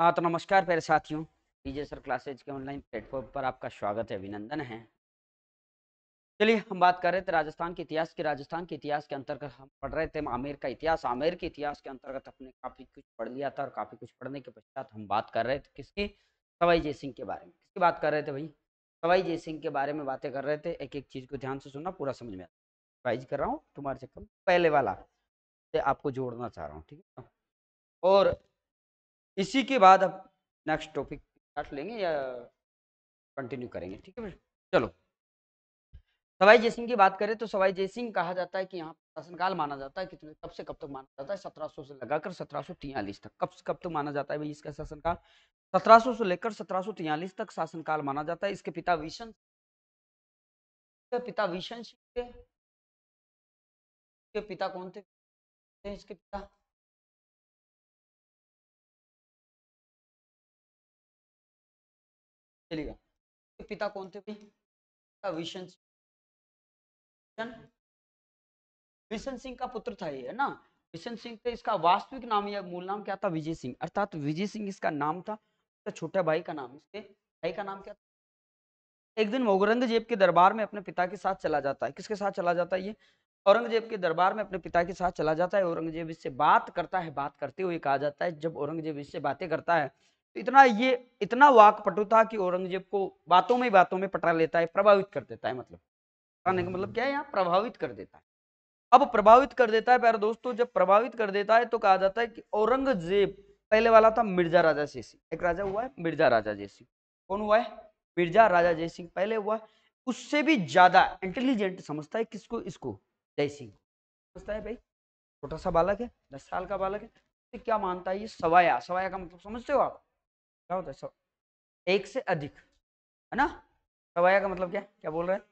हाँ तो नमस्कार प्यारे साथियों डीजे सर क्लासेज के ऑनलाइन प्लेटफॉर्म पर आपका स्वागत है अभिनंदन है चलिए हम बात कर रहे थे राजस्थान के इतिहास के राजस्थान के इतिहास के अंतर्गत हम पढ़ रहे थे आमेर का इतिहास आमेर के इतिहास के अंतर्गत अपने काफ़ी कुछ पढ़ लिया था और काफ़ी कुछ पढ़ने के पश्चात हम बात कर रहे थे किसकी सवाई जय सिंह के बारे में किसकी बात कर रहे थे भाई सवाई जय सिंह के बारे में बातें कर रहे थे एक एक चीज़ को ध्यान से सुनना पूरा समझ में आता वाइज कर रहा हूँ तुम्हारे चक्कर पहले वाला आपको जोड़ना चाह रहा हूँ ठीक है और इसी के बाद अब नेक्स्ट टॉपिक काट लेंगे या कंटिन्यू करेंगे ठीक है चलो सवाई जय की बात करें तो सवाई जय कहा जाता है कि यहाँ शासनकाल माना जाता है कितने कब से कब तक माना जाता है 1700 से लगाकर 1743 तक कब से कब तक माना जाता है भाई इसका शासनकाल 1700 से लेकर 1743 तक शासनकाल माना जाता है इसके पिता विशन इसके पिता विशन सिंह थे इसके पिता कौन थे इसके पिता चलेगा तो पिता कौन थे भाई विशन सिंह विशन सिंह का पुत्र था ये है ना विशन सिंह थे इसका वास्तविक नाम या मूल नाम क्या था विजय सिंह अर्थात तो विजय सिंह इसका नाम था तो छोटे भाई का नाम इसके भाई का नाम क्या था एक दिन औरंगजेब के दरबार में अपने पिता के साथ चला जाता है किसके साथ चला जाता है ये औरंगजेब के दरबार में अपने पिता के साथ चला जाता है औरंगजेब इससे बात करता है बात करते हुए कहा जाता है जब औरंगजेब इससे बातें करता है इतना ये इतना वाकपटु था कि औरंगजेब को बातों में बातों में पटा लेता है प्रभावित कर देता है मतलब पटाने का मतलब क्या है यहाँ प्रभावित कर देता है अब प्रभावित कर देता है प्यारे दोस्तों जब प्रभावित कर देता है तो कहा जाता है कि औरंगजेब पहले वाला था मिर्जा राजा जय एक राजा हुआ है मिर्जा राजा जय कौन हुआ है मिर्जा राजा जय पहले हुआ उससे भी ज्यादा इंटेलिजेंट समझता है किसको इसको जय समझता है भाई छोटा सा बालक है दस साल का बालक है तो क्या मानता है ये सवाया सवाया का मतलब समझते हो आप क्या होता है सौ एक से अधिक है ना सवाया का मतलब क्या क्या बोल रहे हैं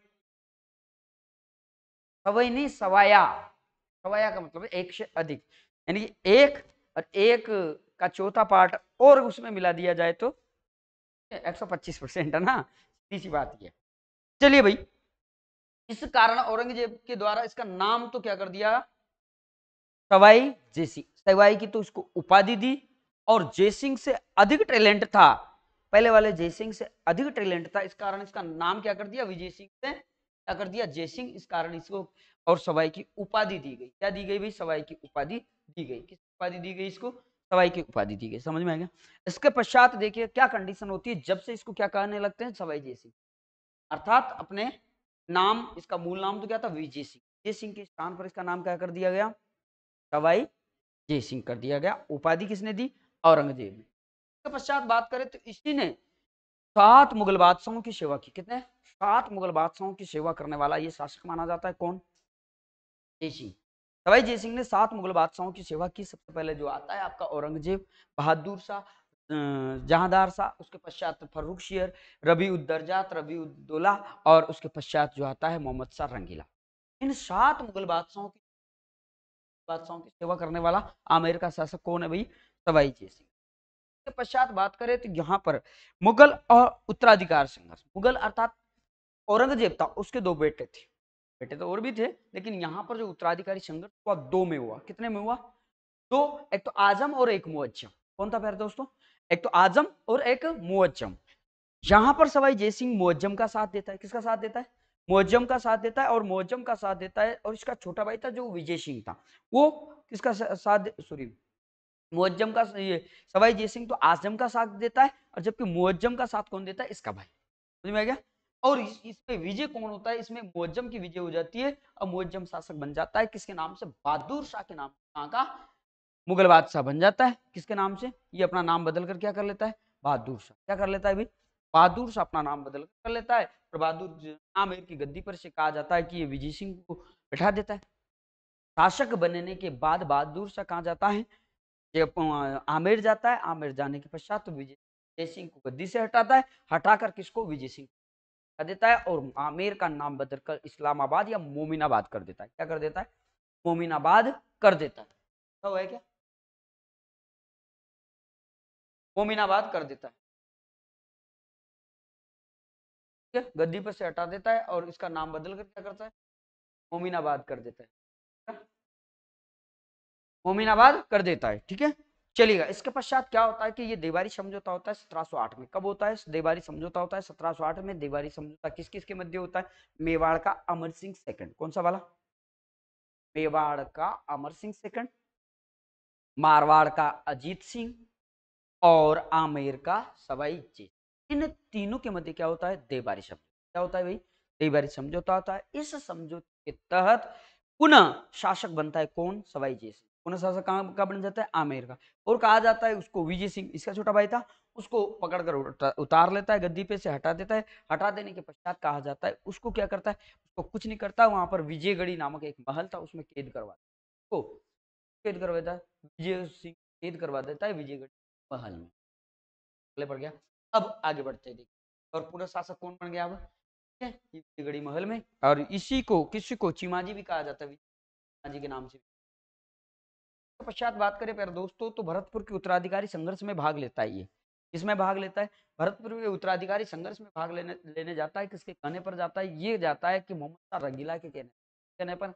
सवई नहीं सवाया सवाया का मतलब एक से अधिक यानी कि एक और एक का चौथा पार्ट और उसमें मिला दिया जाए तो 125 परसेंट है ना तीसरी बात यह चलिए भाई इस कारण औरंगजेब के द्वारा इसका नाम तो क्या कर दिया सवाई जैसी सवाई की तो इसको उपाधि दी और जयसिंह से अधिक टैलेंट था पहले वाले जयसिंह से अधिक टैलेंट था इस कारण इसका नाम क्या कर दिया विजय सिंह ने क्या कर दिया जयसिंह इस कारण इसको और सवाई की उपाधि दी गई क्या दी गई भाई सवाई की उपाधि दी गई किस उपाधि दी गई इसको सवाई की उपाधि दी गई समझ में आएगा इसके पश्चात देखिए क्या कंडीशन होती है जब से इसको क्या कहने लगते हैं सवाई जय सिंह अर्थात अपने नाम इसका मूल नाम तो क्या था विजय सिंह जय सिंह के स्थान पर इसका नाम क्या कर दिया गया सवाई जय सिंह कर दिया गया उपाधि किसने दी औरंगजेब ने इसके पश्चात बात करें तो इसी ने सात मुगल बादशाहों की सेवा की कितने सात मुगल बादशाहों की सेवा करने वाला ये शासक माना जाता है कौन जयसिंह सवाई तो जयसिंह ने सात मुगल बादशाहों की सेवा की सबसे पहले जो आता है आपका औरंगजेब बहादुर शाह जहादार शाह उसके पश्चात फर्रुख शेर रबी उद्दरजात रबी उद्दोला और उसके पश्चात जो आता है मोहम्मद शाह रंगीला इन सात मुगल बादशाहों की बादशाहों की सेवा करने वाला आमेर का शासक कौन है भाई सवाई जयसिंह इसके पश्चात बात करें तो यहाँ पर मुगल और उत्तराधिकार संघर्ष मुगल अर्थात औरंगजेब था उसके दो बेटे थे बेटे तो और भी थे लेकिन यहाँ पर जो उत्तराधिकारी संघर्ष हुआ दो में हुआ कितने में हुआ दो एक तो आजम और एक मुअज्जम कौन था प्यारे दोस्तों एक तो आजम और एक मुअज्जम यहाँ पर सवाई जयसिंह मुअज्जम का साथ देता है किसका साथ देता है मुअज्जम का साथ देता है और मुअज्जम का साथ देता है और इसका छोटा भाई था जो विजय सिंह था वो किसका साथ सॉरी मुअज्जम का ये सवाई सिंह तो आजम का साथ देता है और जबकि मुअज्जम का साथ कौन देता है इसका भाई समझ में आ गया और इस, इस पे विजय कौन होता है इसमें मुअज्जम की विजय हो जाती है और मुअज्जम शासक बन जाता है किसके नाम से बहादुर शाह के नाम कहाँ का मुगल बादशाह बन जाता है किसके नाम से ये अपना नाम बदल कर क्या कर लेता है बहादुर शाह क्या कर लेता है भाई बहादुर शाह अपना नाम बदल कर लेता है और बहादुर आमिर की गद्दी पर से कहा जाता है कि ये विजय सिंह को बैठा देता है शासक बनने के बाद बहादुर शाह कहाँ जाता है आमेर आमिर जाता है आमिर जाने के पश्चात तो विजय सिंह को गद्दी से हटाता है हटाकर किसको विजय सिंह कर देता है और आमिर का नाम बदलकर इस्लामाबाद या मोमिनाबाद कर देता है क्या कर देता है मोमिनाबाद कर देता है तो है क्या मोमिनाबाद कर देता है ठीक है गद्दी पर से हटा देता है और इसका नाम बदलकर क्या करता है मोमिनाबाद कर देता है मोमिनाबाद कर देता है ठीक है चलिएगा इसके पश्चात क्या होता है कि ये देवारी समझौता होता है 1708 में कब होता है देवारी समझौता होता है 1708 में देवारी समझौता किस किस के मध्य होता है मेवाड़ का अमर सिंह सेकंड कौन सा वाला मेवाड़ का अमर सिंह सेकंड मारवाड़ का अजीत सिंह और आमेर का सवाई जी इन तीनों के मध्य क्या होता है देवारी शब्द क्या होता है भाई देवारी समझौता होता है इस समझौते के तहत पुनः शासक बनता है कौन सवाई जी कौन सा कहाँ का बन जाता है आमेर का और कहा जाता है उसको विजय सिंह इसका छोटा भाई था उसको पकड़कर उतार लेता है गद्दी पे से हटा देता है हटा देने के पश्चात कहा जाता है उसको क्या करता है उसको कुछ नहीं करता वहां पर विजयगढ़ी नामक एक महल था उसमें कैद करवा तो कैद करवा देता है विजय सिंह कैद करवा देता है विजयगढ़ी महल में अगले बढ़ गया अब आगे बढ़ते देखिए और पूरा शासक कौन बन गया अब विजयगढ़ी महल में और इसी को किसी को चिमाजी भी कहा जाता है चिमाजी के नाम से पश्चात बात करें प्यारे दोस्तों तो भरतपुर के उत्तराधिकारी संघर्ष में भाग लेता है ये इसमें भाग लेता है भरतपुर के उत्तराधिकारी संघर्ष में भाग लेने लेने जाता है किसके कहने पर जाता है ये जाता है कि मोहम्मद शाह रंगीला के कहने कहने पर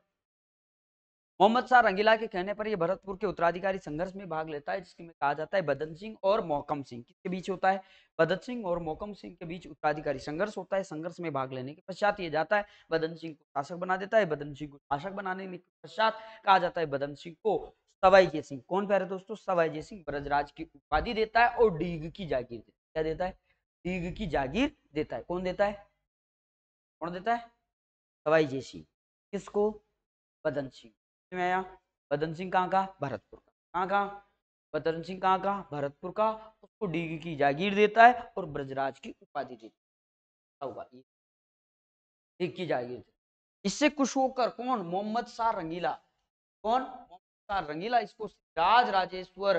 मोहम्मद शाह रंगीला के कहने पर यह भरतपुर के उत्तराधिकारी संघर्ष में भाग लेता है जिसके में कहा जाता है बदन सिंह और मोहकम सिंह किसके बीच होता है बदन सिंह और मोहकम सिंह के बीच उत्तराधिकारी संघर्ष होता है संघर्ष में भाग लेने के पश्चात ये जाता है बदन सिंह को शासक बना देता है बदन सिंह को शासक बनाने के पश्चात कहा जाता है बदन सिंह को सवाई जय सिंह कौन प्यारा दोस्तों सवाई जय सिंह ब्रजराज की उपाधि देता है और डीग की जागीर देता है क्या देता है डीग की जागीर देता है कौन देता है कौन देता है सवाई जय सिंह किसको बदन सिंह में आया बदन सिंह कहाँ का भरतपुर का कहाँ का बदन सिंह कहाँ का भरतपुर का उसको डीग की जागीर देता है और ब्रजराज की उपाधि देता है डीग की जागीर इससे खुश होकर कौन मोहम्मद शाह रंगीला कौन रंगीला इसको राज राजेश्वर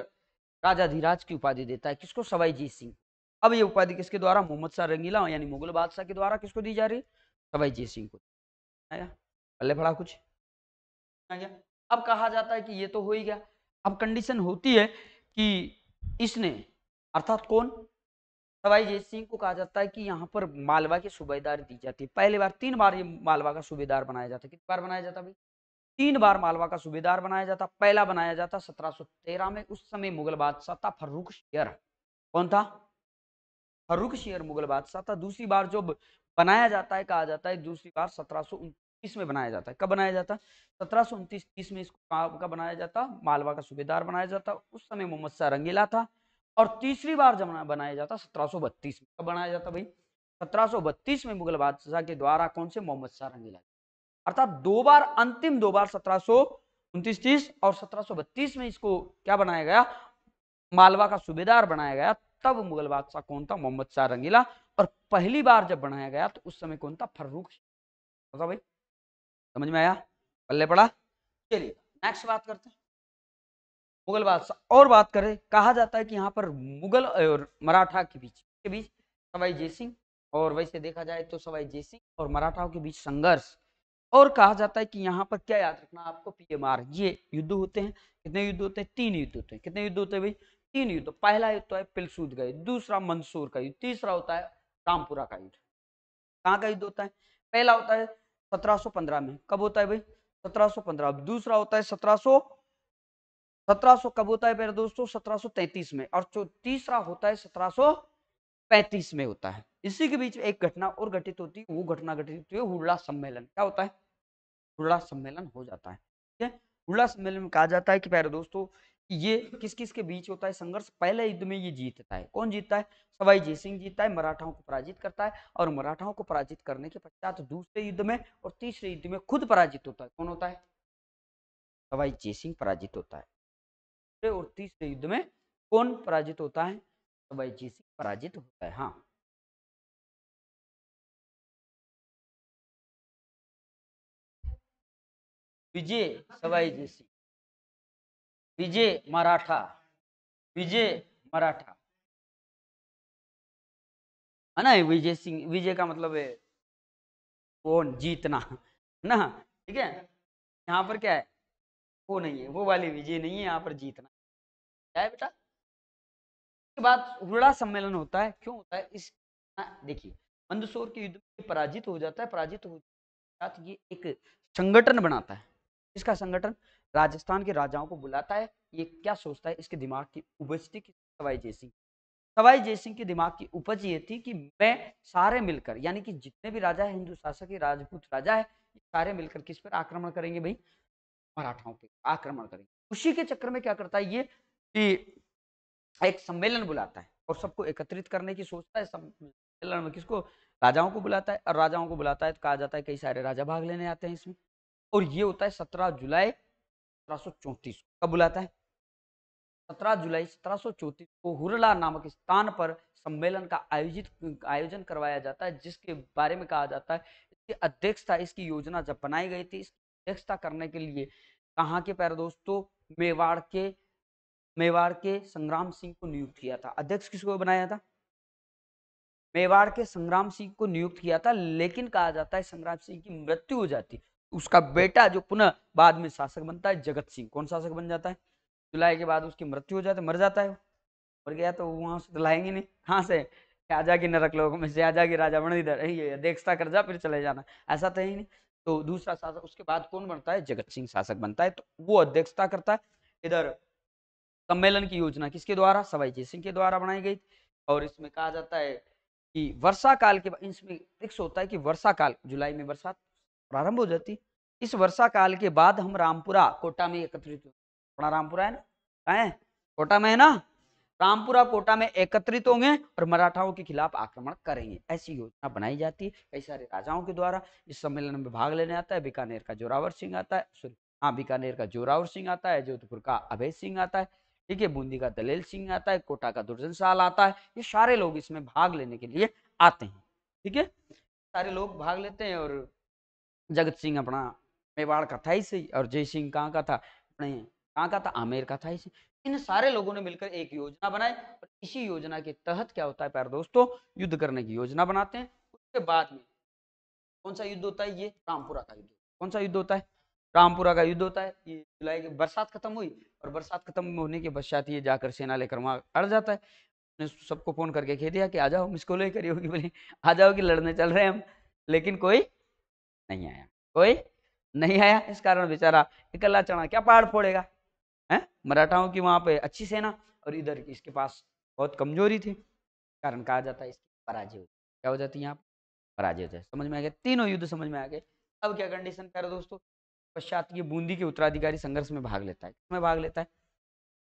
राजाधिराज की उपाधि देता है किसको सवाई जीत सिंह अब ये उपाधि किसके द्वारा मोहम्मद शाह रंगीला यानी मुगल बादशाह के द्वारा किसको दी जा रही सवाई जीत सिंह को आया पल्ले पड़ा कुछ आया अब कहा जाता है कि ये तो हो ही गया अब कंडीशन होती है कि इसने अर्थात कौन सवाई सवाईजीत सिंह को कहा जाता है कि यहाँ पर मालवा के सूबेदार दी जाती है पहली बार तीन बार ये मालवा का सूबेदार बनाया जाता है कितनी बार बनाया जाता है भाई तीन बार मालवा का सूबेदार बनाया जाता पहला बनाया जाता 1713 में उस समय मुगल बादशाह था फर्रुख शेयर कौन था फर्रुख शेयर मुगल बादशाह था दूसरी बार जो बनाया जाता है कहा जाता है दूसरी बार सत्रह में बनाया जाता है कब बनाया जाता है सत्रह तीस में इसको का बनाया जाता मालवा का सूबेदार बनाया जाता उस समय मोहम्मद शाह रंगीला था और तीसरी बार जब बनाया जाता बत्तीस में कब बनाया जाता भाई बत्तीस में मुगल बादशाह के द्वारा कौन से मोहम्मद शाह रंगीला अर्थात दो बार अंतिम दो बार सत्रह तीस और सत्रह बत्तीस में इसको क्या बनाया गया मालवा का सूबेदार बनाया गया तब मुगल बादशाह कौन था मोहम्मद शाह रंगीला और पहली बार जब बनाया गया तो उस समय कौन था फर्रुख भाई समझ में आया पल्ले पड़ा चलिए नेक्स्ट बात करते हैं मुगल बादशाह और बात करें कहा जाता है कि यहाँ पर मुगल और मराठा के बीच के बीच सवाई सिंह और वैसे देखा जाए तो सवाई सिंह और मराठाओं के बीच संघर्ष और कहा जाता है कि यहाँ पर क्या याद रखना आपको पीएमआर ये युद्ध होते हैं कितने युद्ध होते हैं तीन युद्ध होते हैं कितने युद्ध होते हैं भाई तीन युद्ध पहला युद्ध है पिलसूद का युद्ध दूसरा मंसूर का युद्ध तीसरा होता है रामपुरा का युद्ध कहाँ का युद्ध होता है पहला होता है सत्रह में कब होता है भाई सत्रह अब दूसरा होता है सत्रह 1700 कब होता है मेरे दोस्तों 1733 में और तीसरा होता है सत्रह पैंतीस में होता है इसी के बीच में एक घटना और घटित होती है वो घटना घटित होती है हुडला सम्मेलन क्या होता है हुडला सम्मेलन हो जाता है ठीक है हुडला सम्मेलन में कहा जाता है कि प्यारे दोस्तों ये किस किस के बीच होता है संघर्ष पहले युद्ध में ये जीतता है कौन जीतता है सवाई जय सिंह जीतता है मराठाओं को पराजित करता है और मराठाओं को पराजित करने के पश्चात दूसरे युद्ध में और तीसरे युद्ध में खुद पराजित होता है कौन होता है सवाई जय सिंह पराजित होता है और तीसरे युद्ध में कौन पराजित होता है तो वैजेसी पराजित होता है हाँ विजय सवाई जैसी विजय मराठा विजय मराठा है ना विजय सिंह विजय का मतलब है कौन जीतना है ना ठीक है यहाँ पर क्या है वो नहीं है वो वाली विजय नहीं है यहाँ पर जीतना क्या है बेटा के बाद हुरड़ा सम्मेलन होता है क्यों होता है इस देखिए मंदसौर के युद्ध में पराजित हो जाता है पराजित हो साथ तो ये एक संगठन बनाता है इसका संगठन राजस्थान के राजाओं को बुलाता है ये क्या सोचता है इसके दिमाग की उपजती की सवाई जयसिंह सवाई जयसिंह के दिमाग की उपज ये थी कि मैं सारे मिलकर यानी कि जितने भी राजा है हिंदू शासक है राजपूत राजा है सारे मिलकर किस पर आक्रमण करेंगे भाई मराठाओं पर आक्रमण करेंगे उसी के चक्कर में क्या करता है ये कि एक सम्मेलन बुलाता है और सबको एकत्रित करने की सोचता है सम्मेलन में किसको राजाओं को बुलाता है और राजाओं को बुलाता है तो कहा जाता है कई सारे राजा भाग लेने आते हैं इसमें और ये होता है सत्रह जुलाई सत्रह कब बुलाता है सत्रह जुलाई सत्रह को हुरला नामक स्थान पर सम्मेलन का आयोजित आयोजन करवाया जाता है जिसके बारे में कहा जाता है इसकी अध्यक्षता इसकी योजना जब बनाई गई थी इसकी अध्यक्षता करने के लिए कहाँ के पैर दोस्तों मेवाड़ के मेवाड़ के संग्राम सिंह को नियुक्त किया था अध्यक्ष किसको बनाया था मेवाड़ के संग्राम सिंह को नियुक्त किया था लेकिन कहा जाता है संग्राम सिंह की मृत्यु हो जाती उसका बेटा जो पुनः बाद में शासक बनता है जगत सिंह कौन शासक बन जाता है जुलाई के बाद उसकी मृत्यु हो जाती मर जाता है मर गया तो वहां से तो लाएंगे नहीं कहाँ से आजा की नरक लोगों में से आजा की राजा बन इधर ये अध्यक्षता कर जा फिर चले जाना ऐसा तो ही नहीं तो दूसरा शासक उसके बाद कौन बनता है जगत सिंह शासक बनता है तो वो अध्यक्षता करता है इधर सम्मेलन की योजना किसके द्वारा सवाई जय सिंह के द्वारा बनाई गई और इसमें कहा जाता है कि वर्षा काल के इसमें फिक्स होता है कि वर्षा काल जुलाई में बरसात प्रारंभ हो जाती इस वर्षा काल के बाद हम रामपुरा कोटा में एकत्रित अपना रामपुरा है ना है कोटा में है ना रामपुरा कोटा में एकत्रित होंगे और मराठाओं के खिलाफ आक्रमण करेंगे ऐसी योजना बनाई जाती है कई सारे राजाओं के द्वारा इस सम्मेलन में भाग लेने आता है बीकानेर का जोरावर सिंह आता है हाँ बीकानेर का जोरावर सिंह आता है जोधपुर का अभय सिंह आता है ठीक है बूंदी का दलेल सिंह आता है कोटा का दुर्जन साल आता है ये सारे लोग इसमें भाग लेने के लिए आते हैं ठीक है सारे लोग भाग लेते हैं और जगत सिंह अपना मेवाड़ का था ही सही और जय सिंह कहाँ का था अपने कहाँ का था आमेर का था ही सही इन सारे लोगों ने मिलकर एक योजना बनाई और इसी योजना के तहत क्या होता है प्यार दोस्तों युद्ध करने की योजना बनाते हैं उसके बाद में कौन सा युद्ध होता है ये रामपुरा का युद्ध कौन सा युद्ध होता है रामपुरा का युद्ध होता है ये जुलाई की बरसात खत्म हुई और बरसात खत्म होने के पश्चात ये जाकर सेना लेकर वहाँ अड़ जाता है उसने सबको फोन करके कह दिया कि आ जाओ मुझको लेकर योगी बोले आ जाओ कि लड़ने चल रहे हम लेकिन कोई नहीं आया कोई नहीं आया इस कारण बेचारा इकला चढ़ा क्या पहाड़ फोड़ेगा है मराठाओं की वहाँ पे अच्छी सेना और इधर इसके पास बहुत कमजोरी थी कारण कहा जाता है इसकी पराजय क्या हो जाती है यहाँ पराजय समझ में आ गया तीनों युद्ध समझ में आ गए अब क्या कंडीशन करो दोस्तों पश्चात ये बूंदी के उत्तराधिकारी संघर्ष में भाग लेता है में भाग लेता है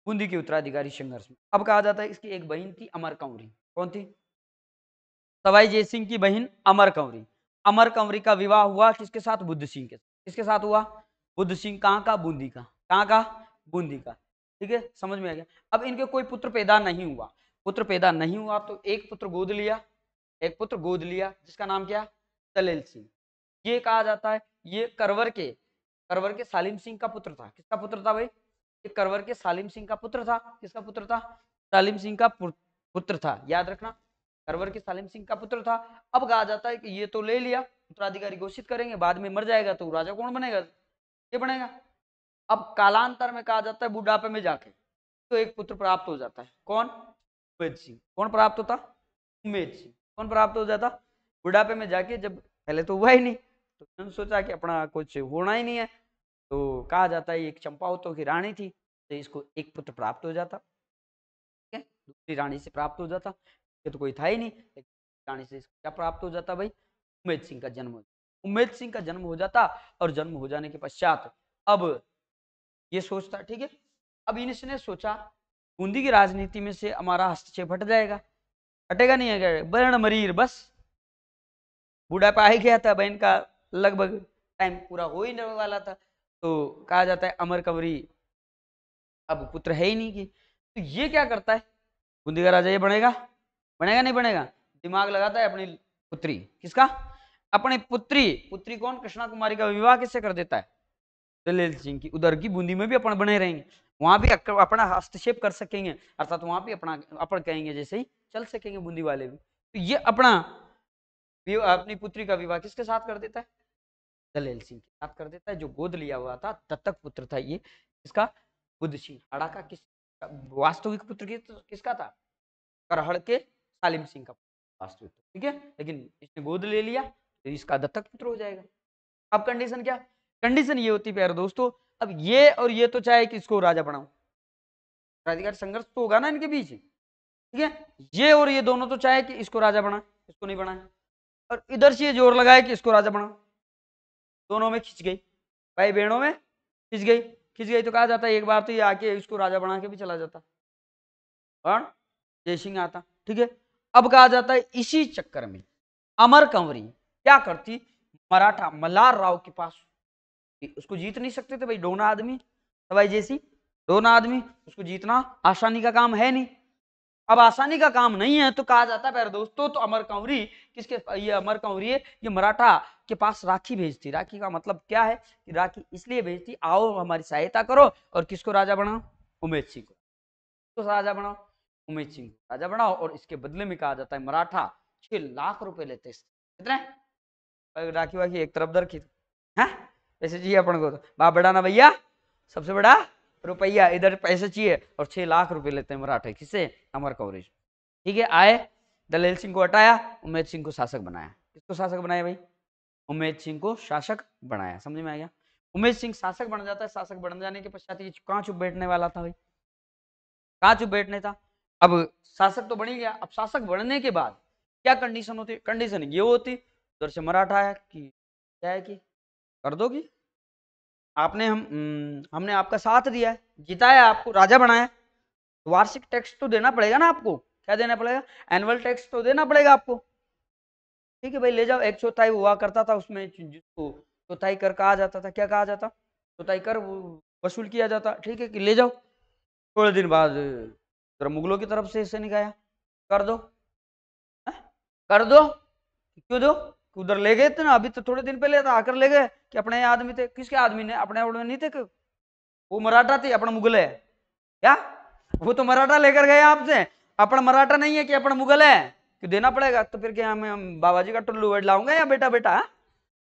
बूंदी के उत्तराधिकारी संघर्ष में अब कहा जाता है इसकी एक बहन थी अमर कंवरी कौन थी सवाई जय सिंह की बहन अमर कंवरी अमर कंवरी का विवाह हुआ किसके साथ बुद्ध सिंह के साथ किसके साथ हुआ बुद्ध सिंह कहाँ का बूंदी का कहाँ का बूंदी का ठीक है समझ में आ गया अब इनके कोई पुत्र पैदा नहीं हुआ पुत्र पैदा नहीं हुआ तो एक पुत्र गोद लिया एक पुत्र गोद लिया जिसका नाम क्या दलेल सिंह ये कहा जाता है ये करवर के करवर के सालिम सिंह का पुत्र था किसका पुत्र था भाई ये करवर के सालिम सिंह का पुत्र था किसका पुत्र था सालिम सिंह का पुत्र था याद रखना करवर के सालिम सिंह का पुत्र था अब कहा जाता है कि ये तो ले लिया उत्तराधिकारी घोषित करेंगे बाद में मर जाएगा तो राजा कौन बनेगा ये बनेगा अब कालांतर में कहा जाता है बुढ़ापे में जाके तो एक पुत्र प्राप्त हो जाता है कौन उमेद सिंह कौन प्राप्त होता उमेद सिंह कौन प्राप्त हो जाता बुढ़ापे में जाके जब पहले तो हुआ ही नहीं तो उन्होंने सोचा कि अपना कुछ होना ही नहीं है तो कहा जाता है एक चंपावतों की रानी थी तो इसको एक पुत्र प्राप्त हो जाता ठीक है दूसरी रानी से प्राप्त हो जाता ये तो कोई था ही नहीं रानी से इसको क्या प्राप्त हो जाता भाई उमेद सिंह का जन्म हो जाता उमेद सिंह का जन्म हो जाता और जन्म हो जाने के पश्चात अब ये सोचता ठीक है अब इसने सोचा बूंदी की राजनीति में से हमारा हस्तक्षेप हट जाएगा हटेगा नहीं है बरण मरीर बस बुढ़ापा आ ही गया था बहन का लगभग टाइम पूरा हो ही नहीं वाला था तो कहा जाता है अमर कवरी अब पुत्र है ही नहीं कि तो ये क्या करता है बूंदी का राजा ये बनेगा बनेगा नहीं बनेगा दिमाग लगाता है अपनी पुत्री किसका अपनी पुत्री पुत्री कौन कृष्णा कुमारी का विवाह किससे कर देता है दलेल सिंह की उधर की बूंदी में भी अपन बने रहेंगे वहां भी अपना हस्तक्षेप कर सकेंगे अर्थात वहां भी अपना अपन कहेंगे जैसे ही चल सकेंगे बूंदी वाले भी तो ये अपना अपनी पुत्री का विवाह किसके साथ कर देता है दलेल सिंह के साथ कर देता है जो गोद लिया हुआ था दत्तक पुत्र था ये इसका बुद्ध सिंह हाड़ा का किस वास्तविक पुत्र की तो किसका था करहड़ के सालिम सिंह का वास्तविक ठीक है लेकिन इसने गोद ले लिया तो इसका दत्तक पुत्र हो जाएगा अब कंडीशन क्या कंडीशन ये होती प्यारे दोस्तों अब ये और ये तो चाहे कि इसको राजा बनाऊ राधिकार संघर्ष तो होगा ना इनके बीच ठीक है ये और ये दोनों तो चाहे कि इसको राजा बना इसको नहीं बनाए और इधर से ये जोर लगाए कि इसको राजा बनाओ दोनों में खिंच गई भाई बहनों में खिंच गई खिंच गई तो कहा जाता है एक बार तो ये आके इसको राजा बना के भी चला जाता और जय सिंह आता ठीक है अब कहा जाता है इसी चक्कर में अमर कंवरी क्या करती मराठा मलार राव के पास उसको जीत नहीं सकते थे भाई डोना आदमी तो भाई जय सिंह डोना आदमी उसको जीतना आसानी का काम है नहीं अब आसानी का काम नहीं है तो कहा जाता है प्यारे दोस्तों तो अमर कंवरी किसके ये अमर कंवरी है ये मराठा के पास राखी भेजती राखी का मतलब क्या है कि राखी इसलिए भेजती आओ हमारी सहायता करो और किसको राजा बनाओ उमेद सिंह को तो राजा बनाओ उमेद सिंह को राजा बनाओ और इसके बदले में कहा जाता है मराठा छह लाख रुपए लेते कितने राखी वाखी एक तरफ दर की है पैसे चाहिए अपन को तो। बाप बड़ा ना भैया सबसे बड़ा रुपया इधर पैसे चाहिए और छह लाख रुपए लेते हैं मराठे किसे अमर कवरेज ठीक है आए दलेल सिंह को हटाया उमेद सिंह को शासक बनाया किसको शासक बनाया भाई उमेद सिंह को शासक बनाया समझ में आया उमेद सिंह शासक बन जाता है शासक बन जाने के पश्चात ये कहाँ चुप बैठने वाला था भाई कहाँ चुप बैठने था अब शासक तो बन ही गया अब शासक बनने के बाद क्या कंडीशन होती कंडीशन ये होती तो उधर से मराठा है कि क्या है कि कर दोगी आपने हम हम्म, हमने आपका साथ दिया है जिताया आपको राजा बनाया वार्षिक टैक्स तो देना पड़ेगा ना आपको क्या देना पड़ेगा एनुअल टैक्स तो देना पड़ेगा आपको ठीक है भाई ले जाओ एक चौथाई हुआ करता था उसमें जिसको चौथाई कर कहा जाता था क्या कहा जाता चौथाई कर वसूल किया जाता ठीक है कि ले जाओ थोड़े दिन बाद मुगलों की तरफ से हिस्से निकाया कर दो है? हाँ? कर दो क्यों दो उधर ले गए थे ना अभी तो थोड़े दिन पहले था तो आकर ले गए कि अपने आदमी थे किसके आदमी ने अपने नहीं थे वो मराठा थे अपना मुगल है क्या वो तो मराठा लेकर गए आपसे अपना मराठा नहीं है कि अपना मुगल है कि देना पड़ेगा तो फिर क्या हमें बाबा जी का टुल्लू बैठ लाऊंगा या बेटा बेटा हाँ?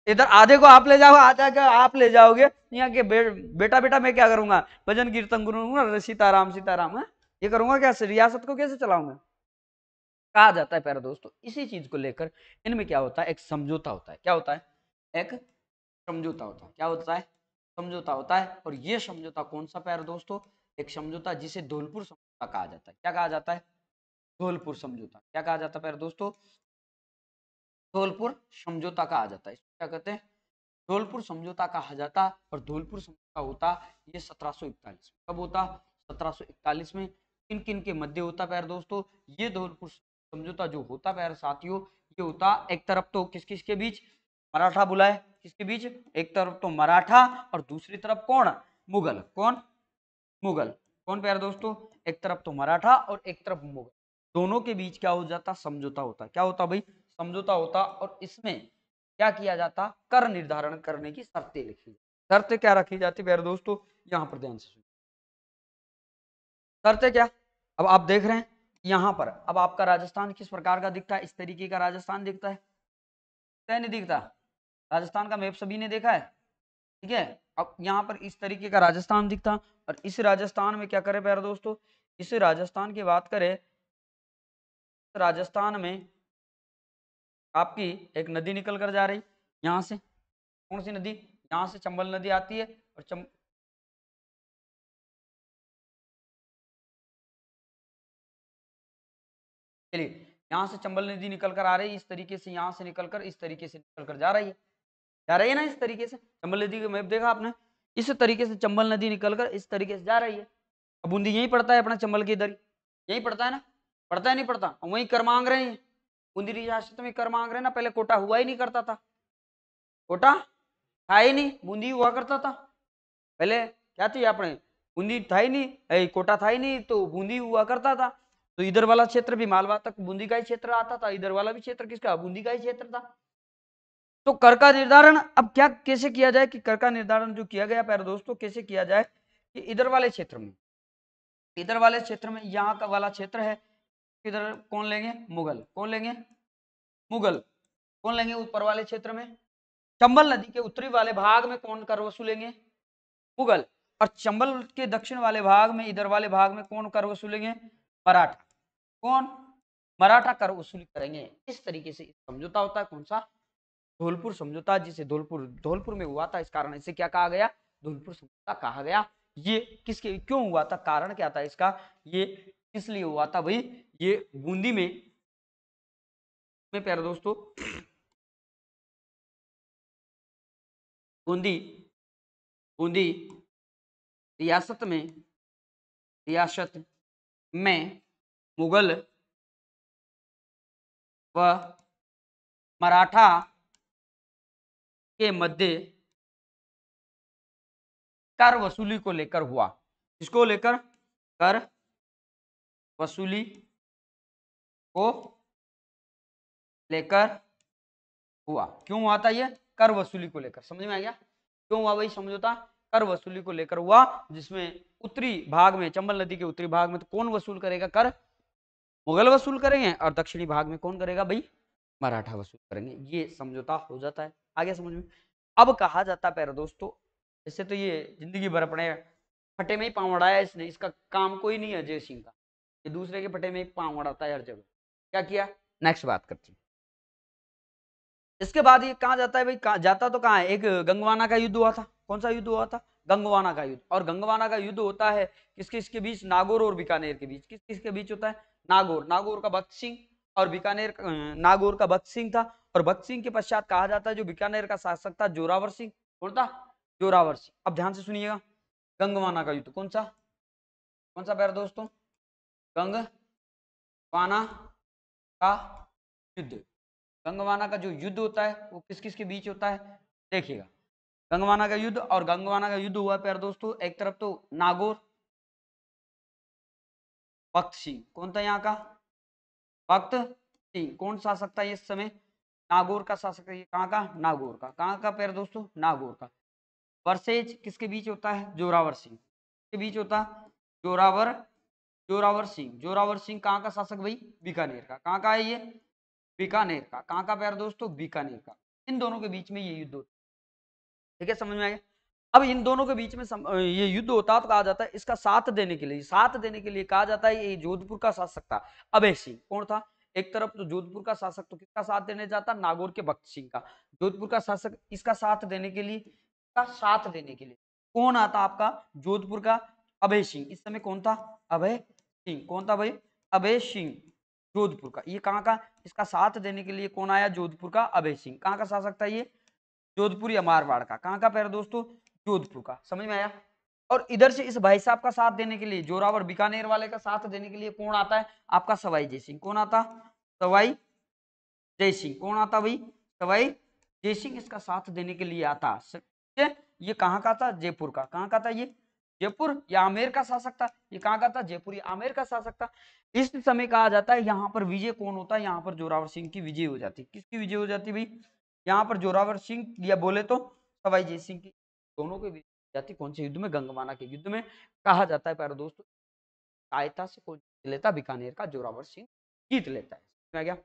इधर आधे को आप ले जाओ आधा का आप ले जाओगे यहाँ के बे, बेटा बेटा मैं क्या करूंगा भजन कीर्तन करूंगा सीताराम सीताराम है हाँ? ये करूंगा क्या रियासत को कैसे चलाऊंगा कहा जाता है प्यारा दोस्तों इसी चीज को लेकर इनमें क्या होता है एक समझौता होता है क्या होता है एक समझौता होता है क्या होता है समझौता होता है और ये समझौता कौन सा प्यारा दोस्तों एक समझौता जिसे धौलपुर समझौता कहा जाता है क्या कहा जाता है धौलपुर समझौता क्या कहा जाता है प्यारे दोस्तों धौलपुर समझौता कहा जाता है इसको क्या कहते हैं धौलपुर समझौता कहा जाता और धौलपुर समझौता होता ये सत्रह कब होता सत्रह में किन किन के मध्य होता प्यारे दोस्तों ये धौलपुर समझौता जो होता प्यारे साथियों ये होता एक तरफ तो किस किस के बीच मराठा बुलाए किसके बीच एक तरफ तो मराठा और दूसरी तरफ कौन मुगल कौन मुगल कौन प्यारे दोस्तों एक तरफ तो मराठा और एक तरफ मुगल दोनों के बीच क्या हो जाता समझौता होता क्या होता भाई समझौता होता और इसमें क्या किया जाता कर निर्धारण करने की शर्तें लिखी शर्तें क्या रखी जाती है दोस्तों यहां पर ध्यान से शर्तें क्या अब आप देख रहे हैं यहां पर अब आपका राजस्थान किस प्रकार का दिखता है इस तरीके का राजस्थान दिखता है तय नहीं दिखता राजस्थान का मैप सभी ने देखा है ठीक है अब यहाँ पर इस तरीके का राजस्थान दिखता और इस राजस्थान में क्या करे प्यारे दोस्तों इस राजस्थान की बात करें राजस्थान में आपकी एक नदी निकल कर जा रही यहाँ से कौन सी नदी यहाँ से चंबल नदी आती है और चम चलिए यहाँ से चंबल नदी निकल कर आ रही है इस तरीके से यहाँ से निकल कर इस तरीके से निकल कर जा रही है जा रही है ना इस तरीके से चंबल नदी का मैप देखा आपने इस तरीके से चंबल नदी निकल कर इस तरीके से जा रही है अब बूंदी यही पड़ता है अपना चंबल के इधर यही पड़ता है ना पढ़ता है नहीं पढ़ता हम वही कर मांग रहे हैं बुंदी शास्त्र तो में कर मांग रहे हैं ना पहले कोटा हुआ ही नहीं करता था कोटा था ही नहीं बूंदी हुआ करता था पहले क्या थी आपने बूंदी था ही नहीं कोटा था ही नहीं तो बूंदी हुआ करता था तो इधर वाला क्षेत्र भी मालवा तक बूंदी का ही क्षेत्र आता था इधर वाला भी क्षेत्र किसका बूंदी का ही क्षेत्र था तो कर का निर्धारण अब क्या कैसे किया जाए कि कर का निर्धारण जो किया गया प्यारे दोस्तों कैसे किया जाए कि इधर वाले क्षेत्र में इधर वाले क्षेत्र में यहाँ का वाला क्षेत्र है इधर कौन लेंगे मुगल कौन लेंगे मुगल कौन लेंगे ऊपर वाले क्षेत्र में चंबल नदी के उत्तरी वाले भाग में कौन कर वसूलेंगे मुगल और चंबल के दक्षिण वाले भाग में इधर वाले भाग में कौन कर वसूलेंगे मराठा कौन मराठा कर वसूली करेंगे इस तरीके से समझौता होता है कौन सा धौलपुर समझौता जिसे धौलपुर धौलपुर में हुआ था इस कारण इसे क्या कहा गया धौलपुर समझौता कहा गया ये किसके क्यों हुआ था कारण क्या था इसका ये इसलिए हुआ था भाई ये बूंदी में मैं प्यारे दोस्तों बूंदी बूंदी रियासत में रियासत में मुगल व मराठा के मध्य कर वसूली को लेकर हुआ इसको लेकर कर वसूली को लेकर हुआ क्यों हुआ था ये कर वसूली को लेकर समझ में आ गया क्यों हुआ भाई समझौता कर वसूली को लेकर हुआ जिसमें उत्तरी भाग में चंबल नदी के उत्तरी भाग में तो कौन वसूल करेगा कर मुगल वसूल करेंगे और दक्षिणी भाग में कौन करेगा भाई मराठा वसूल करेंगे ये समझौता हो जाता है आगे समझ में अब कहा जाता पैरा दोस्तों ऐसे तो ये जिंदगी भर अपने फटे में ही पाँव उड़ाया इसने इसका काम कोई नहीं है अजय सिंह का ये दूसरे के फटे में ही पाँव उड़ाता है हर जगह क्या किया नेक्स्ट बात करते हैं इसके बाद ये कहा जाता है भाई जाता तो कहाँ है एक गंगवाना का युद्ध हुआ था कौन सा युद्ध हुआ था गंगवाना का युद्ध और गंगवाना का युद्ध होता है किसके इसके बीच नागौर और बीकानेर के बीच किस किसके बीच होता है नागौर नागौर का भक्त सिंह और बीकानेर अं, नागौर का भक्त सिंह था और भक्त सिंह के पश्चात कहा जाता है जो बीकानेर का शासक था जोरावर सिंह कौन था जोरावर सिंह अब ध्यान से सुनिएगा गंगवाना का युद्ध कौन सा कौन सा प्यार दोस्तों गंगवाना का युद्ध गंगवाना का जो युद्ध होता है वो किस किस के बीच होता है देखिएगा गंगवाना का युद्ध और गंगवाना का युद्ध हुआ प्यार दोस्तों एक तरफ तो नागौर भक्त सिंह कौन था यहाँ का भक्त सिंह कौन शासक था इस समय नागौर का शासक था कहाँ का नागौर का कहाँ का पैर दोस्तों नागौर का वर्सेज किसके बीच होता है जोरावर सिंह के बीच होता जोरावर जोरावर सिंह जोरावर सिंह कहाँ का शासक भाई बीकानेर का कहाँ का है ये बीकानेर का कहाँ का प्यार दोस्तों बीकानेर का इन दोनों के बीच में ये युद्ध होता ठीक है समझ में आया अब इन दोनों के बीच में सम, ये युद्ध होता तो कहा जाता है इसका साथ देने के लिए साथ देने के लिए कहा जाता है ये जोधपुर का शासक था अभय सिंह कौन था एक तरफ तो जोधपुर का शासक तो किसका साथ देने जाता नागौर के भक्त सिंह का जोधपुर का शासक इसका साथ देने के लिए का साथ देने के लिए कौन आता आपका जोधपुर का अभय सिंह इस समय कौन था अभय सिंह कौन था भाई अभय सिंह जोधपुर का ये कहाँ का इसका साथ देने के लिए कौन आया जोधपुर का अभय सिंह कहाँ का शासक था ये जोधपुर या मारवाड़ का कहाँ का पैर दोस्तों जोधपुर का समझ में आया और इधर से इस भाई साहब का साथ देने के लिए जोरावर बीकानेर वाले का साथ देने के लिए कौन आता है आपका सवाई जय सिंह कौन आता सवाई जय सिंह कौन आता भाई सवाई जय सिंह इसका साथ देने के लिए आता ये कहाँ का था जयपुर का कहाँ का था ये जयपुर या आमेर का शासक था ये कहा का था जयपुर या आमेर का शासक था इस समय कहा जाता है यहाँ पर विजय कौन होता है यहाँ पर जोरावर सिंह की विजय हो जाती है किसकी विजय हो जाती भाई यहाँ पर जोरावर सिंह या बोले तो सवाई जय सिंह की दोनों की विजय जाती कौन से युद्ध में गंगमाना के युद्ध में कहा जाता है प्यारे दोस्तों सहायता से कौन जीत लेता बीकानेर का जोरावर सिंह जीत लेता है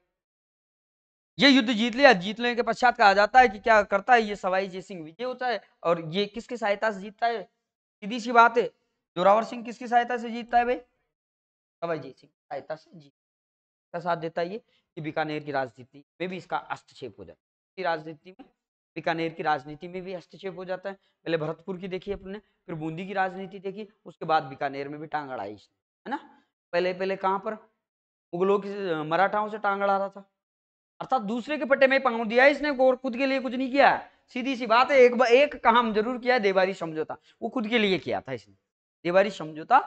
ये युद्ध जीत लिया जीत लेने के पश्चात कहा जाता है कि क्या करता है ये सवाई जय सिंह विजय होता है और ये किसकी सहायता से जीतता है सीधी सी बात है जोरावर सिंह किसकी सहायता से जीतता है भाई अभयजीत सिंह सहायता से जीत का साथ देता है ये कि बीकानेर की राजनीति में भी इसका हस्तक्षेप हो जाता है राजनीति में बीकानेर की राजनीति में भी हस्तक्षेप हो जाता है पहले भरतपुर की देखी अपने फिर बूंदी की राजनीति देखी उसके बाद बीकानेर में भी टांग इसने है ना पहले पहले कहाँ पर मुगलों की मराठाओं से टांग अड़ा रहा था अर्थात दूसरे के पट्टे में पाँव दिया इसने और खुद के लिए कुछ नहीं किया सीधी सी बात है एक एक काम जरूर किया देवारी समझौता वो खुद के लिए किया था इसने देवारी समझौता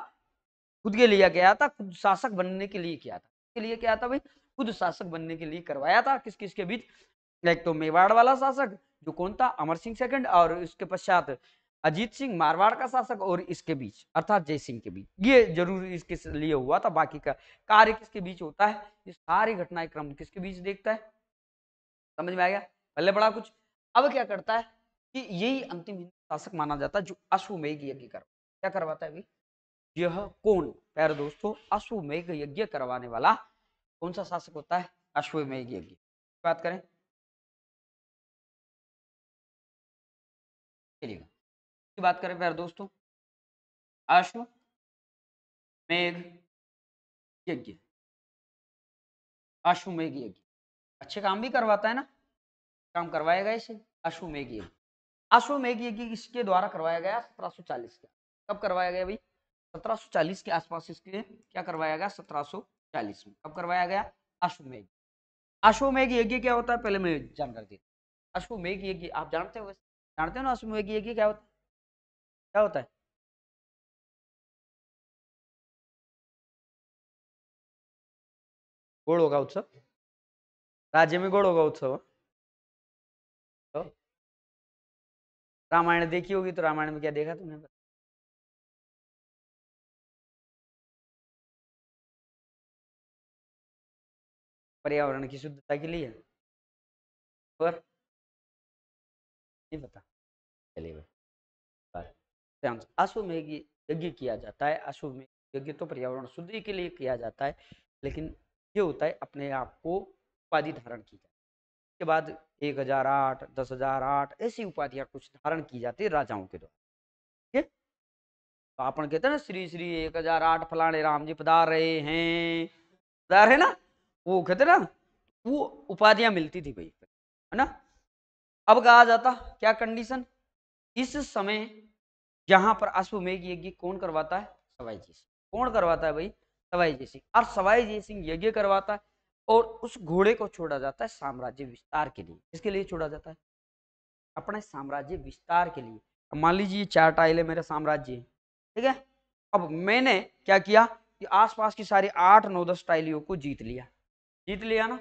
खुद के लिए गया था खुद शासक बनने के लिए किया था के लिए क्या था भाई खुद शासक बनने के लिए करवाया था किस किस के बीच एक तो मेवाड़ वाला शासक जो कौन था अमर सिंह सेकंड और उसके पश्चात अजीत सिंह मारवाड़ का शासक और इसके बीच अर्थात जय सिंह के बीच ये जरूर इसके लिए हुआ था बाकी का कार्य किसके बीच होता है ये सारी क्रम किसके बीच देखता है समझ में आ गया पहले बड़ा कुछ अब क्या करता है कि यही अंतिम हिंदू शासक माना जाता है जो अश्वमेघ यज्ञ कर क्या करवाता है भाई यह कौन प्यारे दोस्तों अश्वमेघ यज्ञ करवाने वाला कौन सा शासक होता है अश्वमेघ यज्ञ बात करें चलिएगा बात करें प्यारे दोस्तों अश्व मेघ यज्ञ अश्वमेघ यज्ञ अच्छे काम भी करवाता है ना काम करवाया गया इसे अश्वमेघ यज्ञ अश्वमेघ यज्ञ इसके द्वारा करवाया गया 1740 का कब करवाया गया भाई 1740 के आसपास इसके क्या करवाया गया 1740 में कब करवाया गया अश्वमेघ अश्वमेघ यज्ञ क्या होता है पहले मैं जानकारी देता अश्वमेघ यज्ञ आप जानते हो जानते हो ना अश्वमेघ यज्ञ क्या होता है क्या होता है गोड़ होगा उत्सव राज्य में गोड़ होगा उत्सव तो रामायण देखी होगी तो रामायण में क्या देखा तुमने पर्यावरण की शुद्धता के लिए पर नहीं पता चलिए अश्वमेघ यज्ञ किया जाता है अश्वमेघ यज्ञ तो पर्यावरण शुद्धि के लिए किया जाता है लेकिन ये होता है अपने आप को उपाधि धारण की जाए उसके बाद एक हजार आठ दस हजार आठ ऐसी उपाधियां कुछ धारण की जाती है राजाओं के द्वारा ठीक है तो आप कहते हैं ना श्री श्री एक हजार आठ फलाने राम जी पधार रहे हैं पधार है ना वो कहते ना वो उपाधियां मिलती थी भाई है ना अब कहा जाता क्या कंडीशन इस समय यहां पर अश्वमेघ यज्ञ कौन करवाता है सवाई जी सिंह कौन करवाता है भाई सवाई जी सिंह और सवाई जी सिंह यज्ञ करवाता है और उस घोड़े को छोड़ा जाता है साम्राज्य विस्तार के लिए इसके लिए छोड़ा जाता है अपने साम्राज्य विस्तार के लिए मान लीजिए चार है मेरा साम्राज्य ठीक है अब मैंने क्या किया कि आसपास की सारी आठ नौ दस टाइलियों को जीत लिया जीत लिया ना